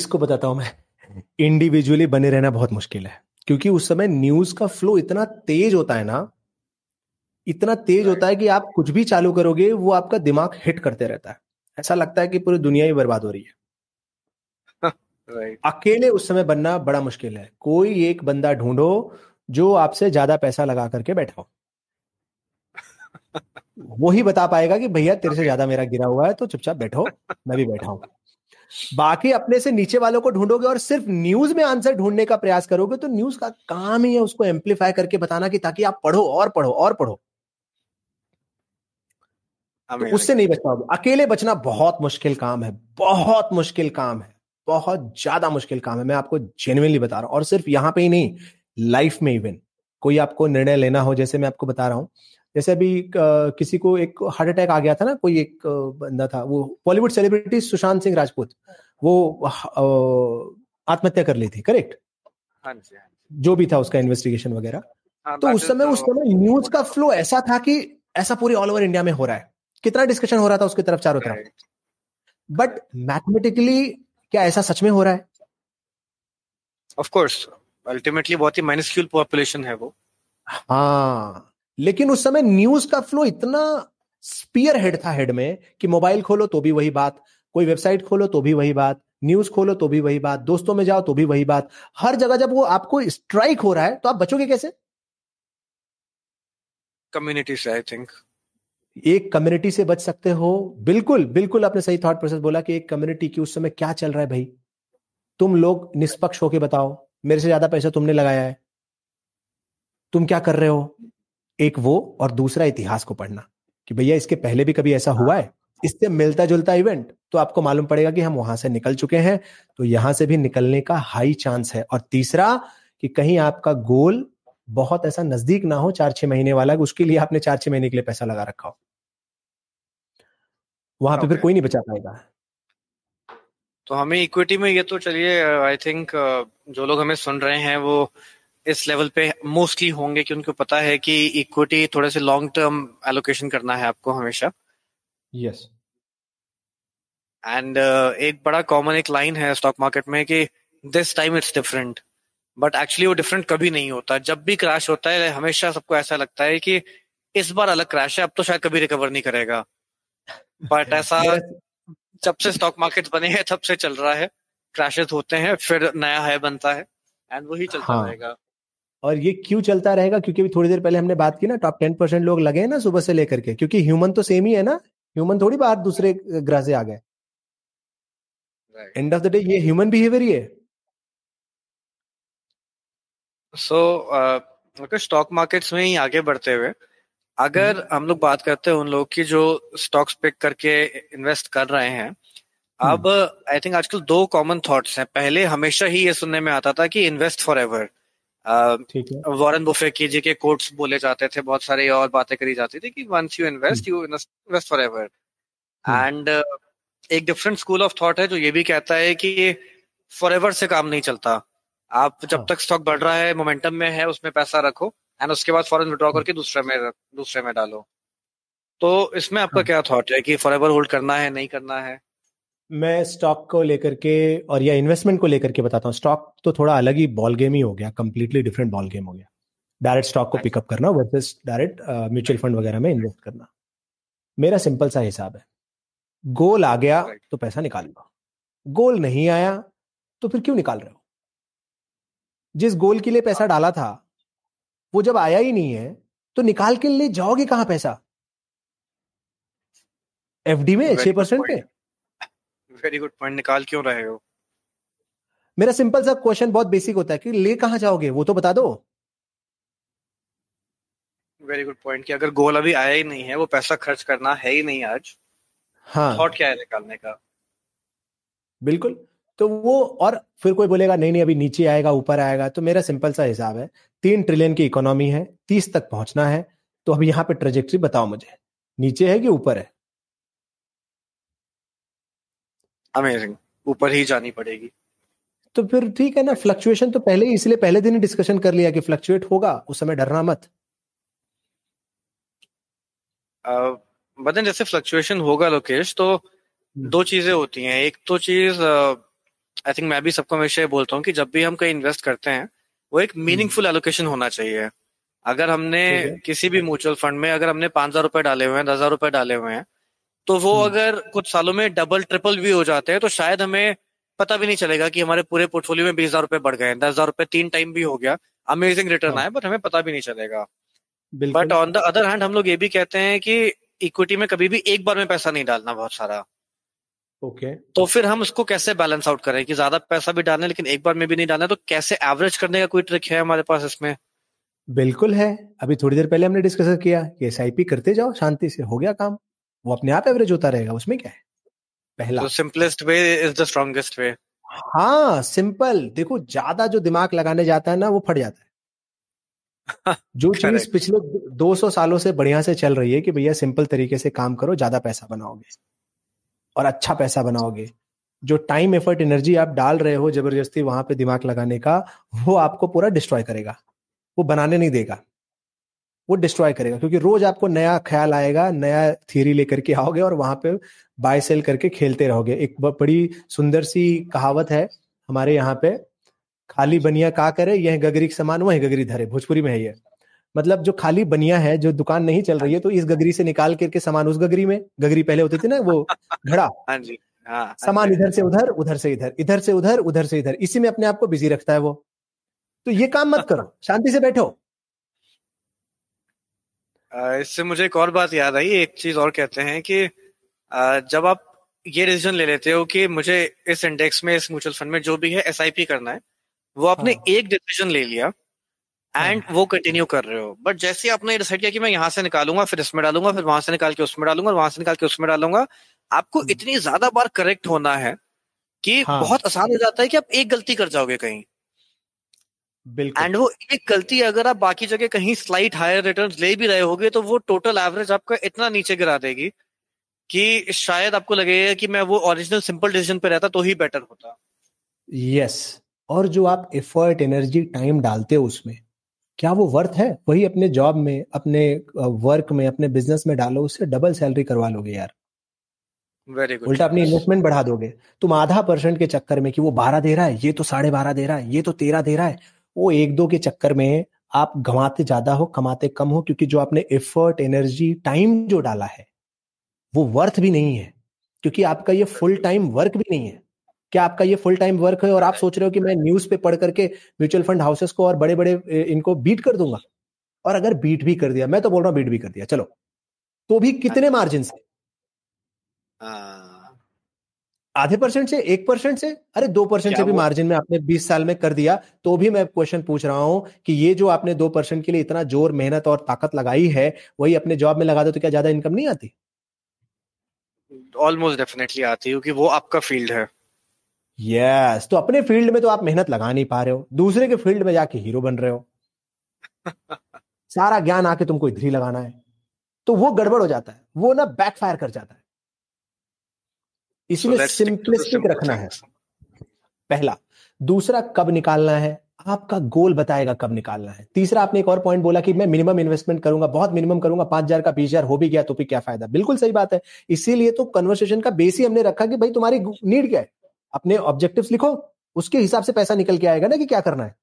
इसको बताता हूं मैं इंडिविजुअली बने रहना बहुत मुश्किल है क्योंकि उस समय न्यूज का फ्लो इतना तेज होता है ना इतना तेज होता है कि आप कुछ भी चालू करोगे वो आपका दिमाग हिट करते रहता है ऐसा लगता है कि पूरी दुनिया ही बर्बाद हो रही है right. अकेले उस समय बनना बड़ा मुश्किल है कोई एक बंदा ढूंढो जो आपसे ज्यादा पैसा लगा करके बैठा हो वो ही बता पाएगा कि भैया तेरे से ज्यादा मेरा गिरा हुआ है तो चुपचाप बैठो मैं भी बैठा हूं बाकी अपने से नीचे वालों को ढूंढोगे और सिर्फ न्यूज में आंसर ढूंढने का प्रयास करोगे तो न्यूज का काम ही है उसको एम्पलीफाई करके बताना कि ताकि आप पढ़ो और पढ़ो और पढ़ो तो उससे नहीं बच पाओगे अकेले बचना बहुत मुश्किल काम है बहुत मुश्किल काम है बहुत ज्यादा मुश्किल काम है मैं आपको जेन्यनली बता रहा हूं और सिर्फ यहां पे ही नहीं लाइफ में इवन कोई आपको निर्णय लेना हो जैसे मैं आपको बता रहा हूँ जैसे अभी किसी को एक हार्ट अटैक आ गया था ना कोई एक बंदा था वो बॉलीवुड सेलिब्रिटी सुशांत सिंह राजपूत वो आत्महत्या कर ली थी करेक्ट हाँ, हाँ जी जो भी था उसका इन्वेस्टिगेशन वगैरह हाँ, तो उस समय उस समय न्यूज का फ्लो ऐसा था कि ऐसा पूरी ऑल ओवर इंडिया में हो रहा है कितना डिस्कशन हो रहा था उसकी तरफ चारों तरफ बट मैथमेटिकली क्या ऐसा सच में हो रहा है ऑफ कोर्स अल्टीमेटली बहुत ही माइनस्यूल पॉपुलेशन है वो हाँ लेकिन उस समय न्यूज का फ्लो इतना स्पीयर हेड था हेड में कि मोबाइल खोलो तो भी वही बात कोई वेबसाइट खोलो तो भी वही बात न्यूज खोलो तो भी वही बात दोस्तों में जाओ तो भी वही बात हर जगह जब वो आपको स्ट्राइक हो रहा है तो आप बचोगे कैसे कम्युनिटी से आई थिंक एक कम्युनिटी से बच सकते हो बिल्कुल बिल्कुल आपने सही थॉट प्रोसेस बोला कि एक कम्युनिटी की उस समय क्या चल रहा है भाई तुम लोग निष्पक्ष होके बताओ मेरे से ज्यादा पैसा तुमने लगाया है तुम क्या कर रहे हो एक वो और दूसरा इतिहास को पढ़ना कि भैया इसके पहले भी कभी ऐसा हुआ है हाँ। इससे मिलता जुलता इवेंट तो आपको मालूम पड़ेगा कि हम वहां से निकल चुके हैं तो यहां से भी निकलने का हाई चांस है और तीसरा कि कहीं आपका गोल बहुत ऐसा नजदीक ना हो चार छह महीने वाला उसके लिए आपने चार छह महीने के लिए पैसा लगा रखा हो वहां okay. पे फिर कोई नहीं बचा पाएगा तो हमें इक्विटी में ये तो चलिए आई थिंक जो लोग हमें सुन रहे हैं वो इस लेवल पे मोस्टली होंगे कि उनको पता है कि इक्विटी थोड़े से लॉन्ग टर्म एलोकेशन करना है आपको हमेशा यस yes. एंड uh, एक बड़ा कॉमन एक लाइन है स्टॉक मार्केट में कि this time it's different but actually वो डिफरेंट कभी नहीं होता जब भी क्रैश होता है हमेशा सबको ऐसा लगता है कि इस बार अलग क्रैश है अब तो शायद कभी रिकवर नहीं करेगा बट ऐसा जब से स्टॉक मार्केट बने हैं तब से चल रहा है क्रैशेस होते हैं फिर नया हाई बनता है एंड वही चलता हाँ. रहेगा और ये क्यों चलता रहेगा क्योंकि अभी थोड़ी देर पहले हमने बात की ना टॉप टेन परसेंट लोग लगे हैं ना सुबह से लेकर के क्योंकि ह्यूमन तो सेम ही है ना ह्यूमन थोड़ी बात दूसरे ग्रह से आ गए एंड ऑफ द डे ये ह्यूमन बिहेवियर ही है so so, stock uh, markets में ही आगे बढ़ते हुए अगर हम्म। हम लोग बात करते हैं उन लोग की जो स्टॉक्स पिक करके इन्वेस्ट कर रहे हैं हम्म। अब आई थिंक आजकल दो कॉमन थॉट्स हैं पहले हमेशा ही ये सुनने में आता था कि invest forever Warren Buffett की जी के कोट्स बोले जाते थे बहुत सारे और बातें करी जाती थी कि once you invest you invest forever and एक डिफरेंट स्कूल ऑफ थॉट है जो ये भी कहता है कि फॉर एवर से काम नहीं चलता आप जब हाँ। तक स्टॉक बढ़ रहा है मोमेंटम में है उसमें पैसा रखो एंड उसके बाद फॉरन विड्रॉ करके दूसरे में दूसरे में डालो तो इसमें आपका हाँ। क्या थॉट है कि फॉर एवर होल्ड करना है नहीं करना है मैं स्टॉक को लेकर के और या इन्वेस्टमेंट को लेकर के बताता हूँ स्टॉक तो थोड़ा अलग ही बॉल गेम ही हो गया कंप्लीटली डिफरेंट बॉल गेम हो गया डायरेक्ट स्टॉक को पिकअप करना वर्सेस डायरेक्ट म्यूचुअल फंड वगैरह में इन्वेस्ट करना मेरा सिंपल सा हिसाब है गोल आ गया तो पैसा निकाल लो गोल नहीं आया तो फिर क्यों निकाल रहे हो जिस गोल के लिए पैसा हाँ। डाला था वो जब आया ही नहीं है तो निकाल के ले जाओगे कहा पैसा एफडी में छह परसेंट पे वेरी गुड पॉइंट निकाल क्यों रहे हो मेरा सिंपल सा क्वेश्चन बहुत बेसिक होता है कि ले कहाँ जाओगे वो तो बता दो वेरी गुड पॉइंट कि अगर गोल अभी आया ही नहीं है वो पैसा खर्च करना है ही नहीं आज हाँ थॉट क्या है निकालने का बिल्कुल तो वो और फिर कोई बोलेगा नहीं नहीं अभी नीचे आएगा ऊपर आएगा तो मेरा सिंपल सा हिसाब है तीन ट्रिलियन की इकोनॉमी है तीस तक पहुंचना है तो अभी यहाँ पे ट्रेजेक्ट्री बताओ मुझे नीचे है कि ऊपर है अमेजिंग ऊपर ही जानी पड़ेगी तो फिर ठीक है ना फ्लक्चुएशन तो पहले ही इसलिए पहले दिन ही डिस्कशन कर लिया कि फ्लक्चुएट होगा उस समय डरना मत बदन जैसे फ्लक्चुएशन होगा लोकेश तो हम्म। दो चीजें होती हैं एक तो चीज आई थिंक मैं भी सबको हमेशा ये बोलता हूँ कि जब भी हम कहीं इन्वेस्ट करते हैं वो एक मीनिंगफुल हम्म। एलोकेशन होना चाहिए अगर हमने किसी भी म्यूचुअल फंड में अगर हमने पांच हजार रुपए डाले हुए हैं दस हजार रुपए डाले हुए हैं तो वो हम्म। अगर कुछ सालों में डबल ट्रिपल भी हो जाते हैं तो शायद हमें पता भी नहीं चलेगा कि हमारे पूरे पोर्टफोलियो में बीस हजार रुपए बढ़ गए हैं दस हजार रुपए तीन टाइम भी हो गया अमेजिंग रिटर्न हाँ। आया बट हमें पता भी नहीं चलेगा but on the other hand हम लोग ये भी कहते हैं कि इक्विटी में कभी भी एक बार में पैसा नहीं डालना बहुत सारा ओके okay. तो फिर हम उसको कैसे बैलेंस आउट करें कि ज्यादा पैसा भी डालना लेकिन एक बार में भी नहीं डालना तो कैसे एवरेज करने का कोई ट्रिक है हमारे पास इसमें बिल्कुल है अभी थोड़ी देर पहले हमने डिस्कस किया कि एस करते जाओ शांति से हो गया काम वो अपने आप एवरेज होता रहेगा उसमें क्या है पहला simplest way is the strongest way हाँ सिंपल देखो ज्यादा जो दिमाग लगाने जाता है ना वो फट जाता है जो चीज पिछले 200 सालों से बढ़िया से चल रही है कि भैया सिंपल तरीके से काम करो ज्यादा पैसा बनाओगे और अच्छा पैसा बनाओगे जो टाइम एफर्ट एनर्जी आप डाल रहे हो जबरदस्ती वहां पे दिमाग लगाने का वो आपको पूरा डिस्ट्रॉय करेगा वो बनाने नहीं देगा वो डिस्ट्रॉय करेगा क्योंकि रोज आपको नया ख्याल आएगा नया थियरी लेकर के आओगे और वहां पे बाय सेल करके खेलते रहोगे एक बड़ी सुंदर सी कहावत है हमारे यहाँ पे खाली बनिया का करे यह गगरी के समान वही गगरी धरे भोजपुरी में है यह मतलब जो खाली बनिया है जो दुकान नहीं चल रही है हाँ तो इस गगरी से निकाल करके सामान उस गगरी में गगरी पहले होती थी ना वो घड़ा हाँ जी हाँ, हाँ सामान इधर से हाँ उधर उधर से इधर इधर से उधर उधर से इधर इसी में अपने आप को बिजी रखता है वो तो ये काम मत करो शांति से बैठो इससे मुझे एक और बात याद आई एक चीज और कहते हैं कि जब आप ये डिसीजन ले लेते हो कि मुझे इस इंडेक्स में इस म्यूचुअल फंड में जो भी है एस करना है वो आपने हाँ। एक डिसीजन ले लिया एंड हाँ। वो कंटिन्यू कर रहे हो बट जैसे आपने डिसाइड किया कि मैं यहाँ से निकालूंगा फिर इसमें डालूंगा फिर वहां से निकाल के उसमें डालूंगा वहां से निकाल के उसमें डालूंगा आपको हम्म। इतनी ज्यादा बार करेक्ट होना है कि हाँ. बहुत आसान हो जाता है कि आप एक गलती कर जाओगे कहीं बिल्कुल एंड वो एक गलती अगर आप बाकी जगह कहीं स्लाइट हायर रिटर्न ले भी रहे होगे तो वो टोटल एवरेज आपका इतना नीचे गिरा देगी कि शायद आपको लगेगा कि मैं वो ओरिजिनल सिंपल डिसीजन पे रहता तो ही बेटर होता यस yes. और जो आप एफर्ट एनर्जी टाइम डालते हो उसमें क्या वो वर्थ है वही अपने जॉब में अपने वर्क में अपने बिजनेस में डालो उससे डबल सैलरी करवा लोगे यार वेरी गुड उल्टा अपनी इन्वेस्टमेंट बढ़ा दोगे तुम आधा परसेंट के चक्कर में कि वो बारह दे रहा है ये तो साढ़े बारह दे रहा है ये तो तेरह दे रहा है वो एक दो के चक्कर में आप गवाते ज्यादा हो कमाते कम हो क्योंकि जो आपने एफर्ट एनर्जी टाइम जो डाला है वो वर्थ भी नहीं है क्योंकि आपका ये फुल टाइम वर्क भी नहीं है क्या आपका ये फुल टाइम वर्क है और आप सोच रहे हो कि मैं न्यूज पे पढ़ करके म्यूचुअल फंड हाउसेस को और बड़े बड़े इनको बीट कर दूंगा और अगर बीट भी कर दिया मैं तो बोल रहा हूँ बीट भी कर दिया चलो तो भी कितने मार्जिन अच्छा। से आधे परसेंट से एक परसेंट से अरे दो परसेंट से भी मार्जिन में आपने बीस साल में कर दिया तो भी मैं क्वेश्चन पूछ रहा हूं कि ये जो आपने दो परसेंट के लिए इतना जोर मेहनत और ताकत लगाई है वही अपने जॉब में लगा दो तो क्या ज्यादा इनकम नहीं आती ऑलमोस्ट डेफिनेटली आती क्योंकि वो आपका फील्ड है यस yes, तो अपने फील्ड में तो आप मेहनत लगा नहीं पा रहे हो दूसरे के फील्ड में जाके हीरो बन रहे हो सारा ज्ञान आके तुमको इधर ही लगाना है तो वो गड़बड़ हो जाता है वो ना बैकफायर कर जाता है इसलिए so सिंपलिस्टिक रखना है पहला दूसरा कब निकालना है आपका गोल बताएगा कब निकालना है तीसरा आपने एक और पॉइंट बोला कि मैं मिनिमम इन्वेस्टमेंट करूंगा बहुत मिनिमम करूंगा पांच हजार का बीस हजार हो भी गया तो भी क्या फायदा बिल्कुल सही बात है इसीलिए तो कन्वर्सेशन का बेस ही हमने रखा कि भाई तुम्हारी नीड क्या है अपने ऑब्जेक्टिव लिखो उसके हिसाब से पैसा निकल के आएगा ना कि क्या करना है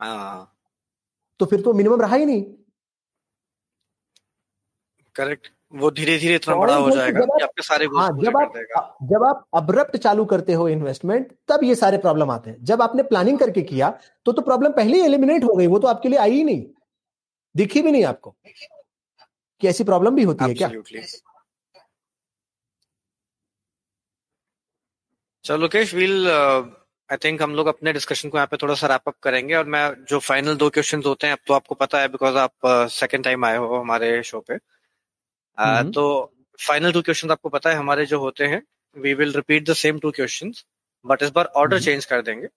आ, हाँ। तो फिर तो मिनिमम रहा ही नहीं करेक्ट वो धीरे धीरे इतना बड़ा हो तो जाएगा कि आपके सारे हाँ, जब आप जब आप अब्रप्ट चालू करते हो इन्वेस्टमेंट तब ये सारे प्रॉब्लम आते हैं जब आपने प्लानिंग करके किया तो तो प्रॉब्लम पहले ही एलिमिनेट हो गई वो तो आपके लिए आई ही नहीं दिखी भी नहीं आपको कि ऐसी प्रॉब्लम भी होती है क्या चलो लोकेश वील आई थिंक हम लोग अपने डिस्कशन को यहाँ पे थोड़ा सा रैप अप करेंगे और मैं जो फाइनल दो क्वेश्चंस होते हैं अब तो आपको पता है बिकॉज आप सेकंड uh, टाइम आए हो हमारे शो पे uh, mm-hmm. तो फाइनल टू क्वेश्चन आपको पता है हमारे जो होते हैं we will repeat the same two question but इस बार ऑर्डर चेंज mm-hmm. कर देंगे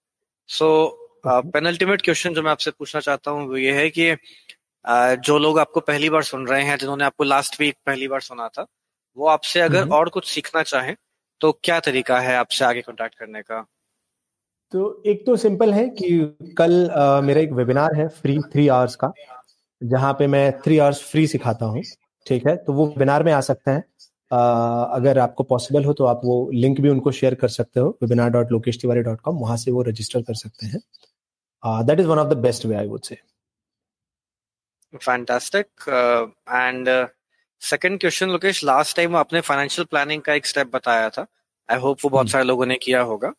सो पेनल्टीमेट क्वेश्चन जो मैं आपसे पूछना चाहता हूँ वो ये है कि uh, जो लोग आपको पहली बार सुन रहे हैं जिन्होंने आपको लास्ट वीक पहली बार सुना था वो आपसे अगर mm-hmm. और कुछ सीखना चाहें तो क्या तरीका है आपसे आगे कॉन्टेक्ट करने का तो एक तो सिंपल है कि कल आ, मेरा एक वेबिनार है फ्री थ्री आवर्स का जहाँ पे मैं थ्री आवर्स फ्री सिखाता हूँ ठीक है तो वो वेबिनार में आ सकते हैं अगर आपको पॉसिबल हो तो आप वो लिंक भी उनको शेयर कर सकते हो webinar dot Lokesh Tiwari dot com वहाँ से वो रजिस्टर कर सकते हैं that is one of the best way I would say fantastic and second question Lokesh last time आपने फाइनेंशियल प्लानिंग का एक स्टेप बताया था आई होप वो बहुत hmm. सारे लोगों ने किया होगा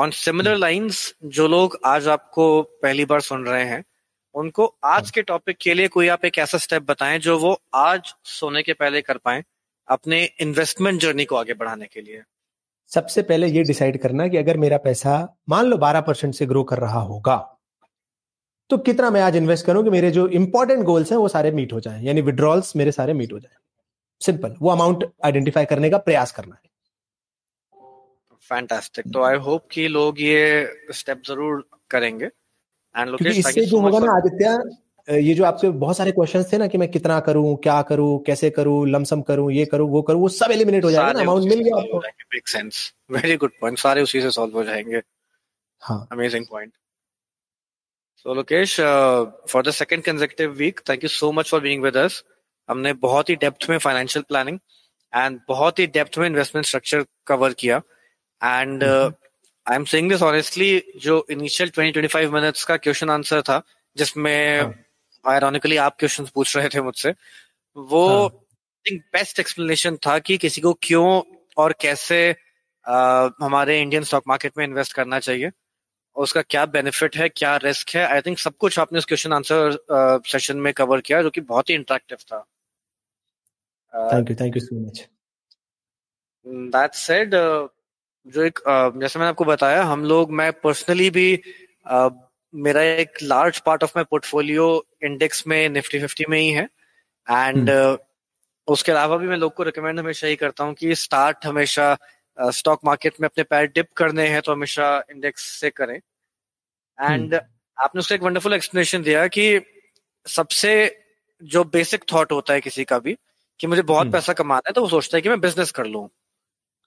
ऑन सिमिलर लाइंस जो लोग आज आपको पहली बार सुन रहे हैं उनको आज hmm. के टॉपिक के लिए कोई आप एक ऐसा स्टेप बताएं जो वो आज सोने के पहले कर पाए अपने इन्वेस्टमेंट जर्नी को आगे बढ़ाने के लिए सबसे पहले ये डिसाइड करना कि अगर मेरा पैसा मान लो बारह परसेंट से ग्रो कर रहा होगा तो कितना मैं आज इन्वेस्ट करूं कि मेरे जो इंपॉर्टेंट गोल्स हैं वो सारे मीट हो जाए यानी विड्रॉल्स मेरे सारे मीट हो जाए सिंपल वो अमाउंट आइडेंटिफाई करने का प्रयास करना है फैंटास्टिक तो आई होप कि लोग ये स्टेप जरूर करेंगे एंड लोकेश इससे जो होगा ना आदित्य ये जो आपके बहुत सारे क्वेश्चंस थे ना कि मैं कितना करूं क्या करूं कैसे करूं लमसम करूं ये करूं वो करूं वो सब एलिमिनेट हो जाएगा ना अमाउंट मिल गया आपको make sense very good point सारे उसी से सॉल्व हो जाएंगे हाँ amazing point So Lokesh, uh, for the second consecutive week, thank you so much for being with us. हमने बहुत ही डेप्थ में फाइनेंशियल प्लानिंग एंड बहुत ही डेप्थ में इन्वेस्टमेंट स्ट्रक्चर कवर किया and I am saying this honestly जो initial 20 25 minutes का क्वेश्चन आंसर था जिसमें आयरॉनिकली हाँ. आप क्वेश्चन पूछ रहे थे मुझसे वो थिंक बेस्ट एक्सप्लेनेशन था कि किसी को क्यों और कैसे uh, हमारे इंडियन स्टॉक मार्केट में इन्वेस्ट करना चाहिए और उसका क्या बेनिफिट है क्या रिस्क है आई थिंक सब कुछ आपने उस क्वेश्चन आंसर सेशन में कवर किया जो कि बहुत ही इंटरेक्टिव था thank you thank you so much that said जो एक uh, जैसे मैंने आपको बताया हम लोग मैं पर्सनली भी uh, मेरा एक large part of my portfolio index में निफ्टी फिफ्टी में ही है एंड uh, hmm. उसके अलावा भी मैं लोग को रिकमेंड हमेशा ही करता हूँ कि स्टार्ट हमेशा स्टॉक मार्केट में अपने पैर डिप करने हैं तो हमेशा इंडेक्स से करें एंड हम्म। आपने उसका एक वंडरफुल एक्सप्लेनेशन दिया कि सबसे जो बेसिक थॉट होता है किसी का भी कि मुझे बहुत हम्म। पैसा कमाना है तो वो सोचता है कि मैं बिजनेस कर लू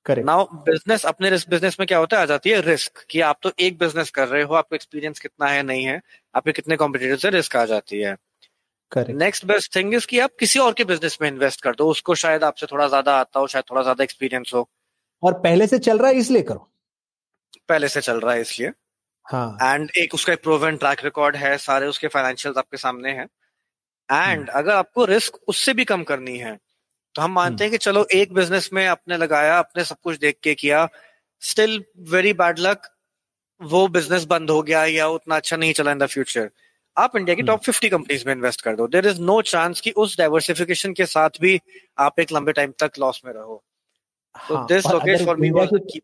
नाउ बिजनेस अपने बिजनेस में क्या होता है आ जाती है रिस्क कि आप तो एक बिजनेस कर रहे हो आपको एक्सपीरियंस कितना है नहीं है आपके कितने कॉम्पिटेटिव से रिस्क आ जाती है नेक्स्ट बेस्ट थिंग कि आप किसी और के बिजनेस में इन्वेस्ट कर दो उसको शायद आपसे थोड़ा ज्यादा आता हो शायद थोड़ा ज्यादा एक्सपीरियंस हो और पहले से चल रहा है इसलिए करो पहले से चल रहा है इसलिए हाँ एंड एक उसका प्रोवन ट्रैक रिकॉर्ड है सारे उसके फाइनेंशियल आपके सामने हैं एंड हम्म। अगर आपको रिस्क उससे भी कम करनी है तो हम मानते हम्म। हैं कि चलो एक बिजनेस में आपने लगाया आपने सब कुछ देख के किया स्टिल वेरी बैड लक वो बिजनेस बंद हो गया या उतना अच्छा नहीं चला इन द फ्यूचर आप इंडिया की टॉप फिफ्टी कंपनीज में इन्वेस्ट कर दो देर इज नो चांस कि उस डाइवर्सिफिकेशन के साथ भी आप एक लंबे टाइम तक लॉस में रहो तो हाँ, और, अगर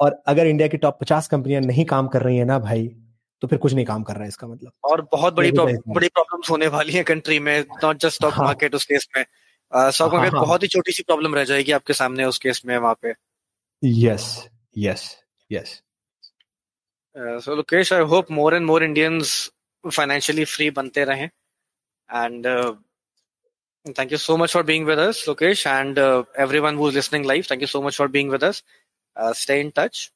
और अगर इंडिया की टॉप पचास कंपनियां नहीं काम कर रही है ना भाई तो फिर कुछ नहीं काम कर रहा है इसका मतलब और बहुत बड़ी बड़ी प्रॉब्लम्स होने वाली है कंट्री में नॉट जस्ट स्टॉक मार्केट उस केस में स्टॉक मार्केट हाँ, हाँ। बहुत ही छोटी सी प्रॉब्लम रह जाएगी आपके सामने उस केस में वहां पे yes yes yes so Lokesh I hope more and more Indians financially free बनते रहें and uh, Thank you so much for being with us, Lokesh, and uh, everyone who's listening live. Thank you so much for being with us. Uh, stay in touch.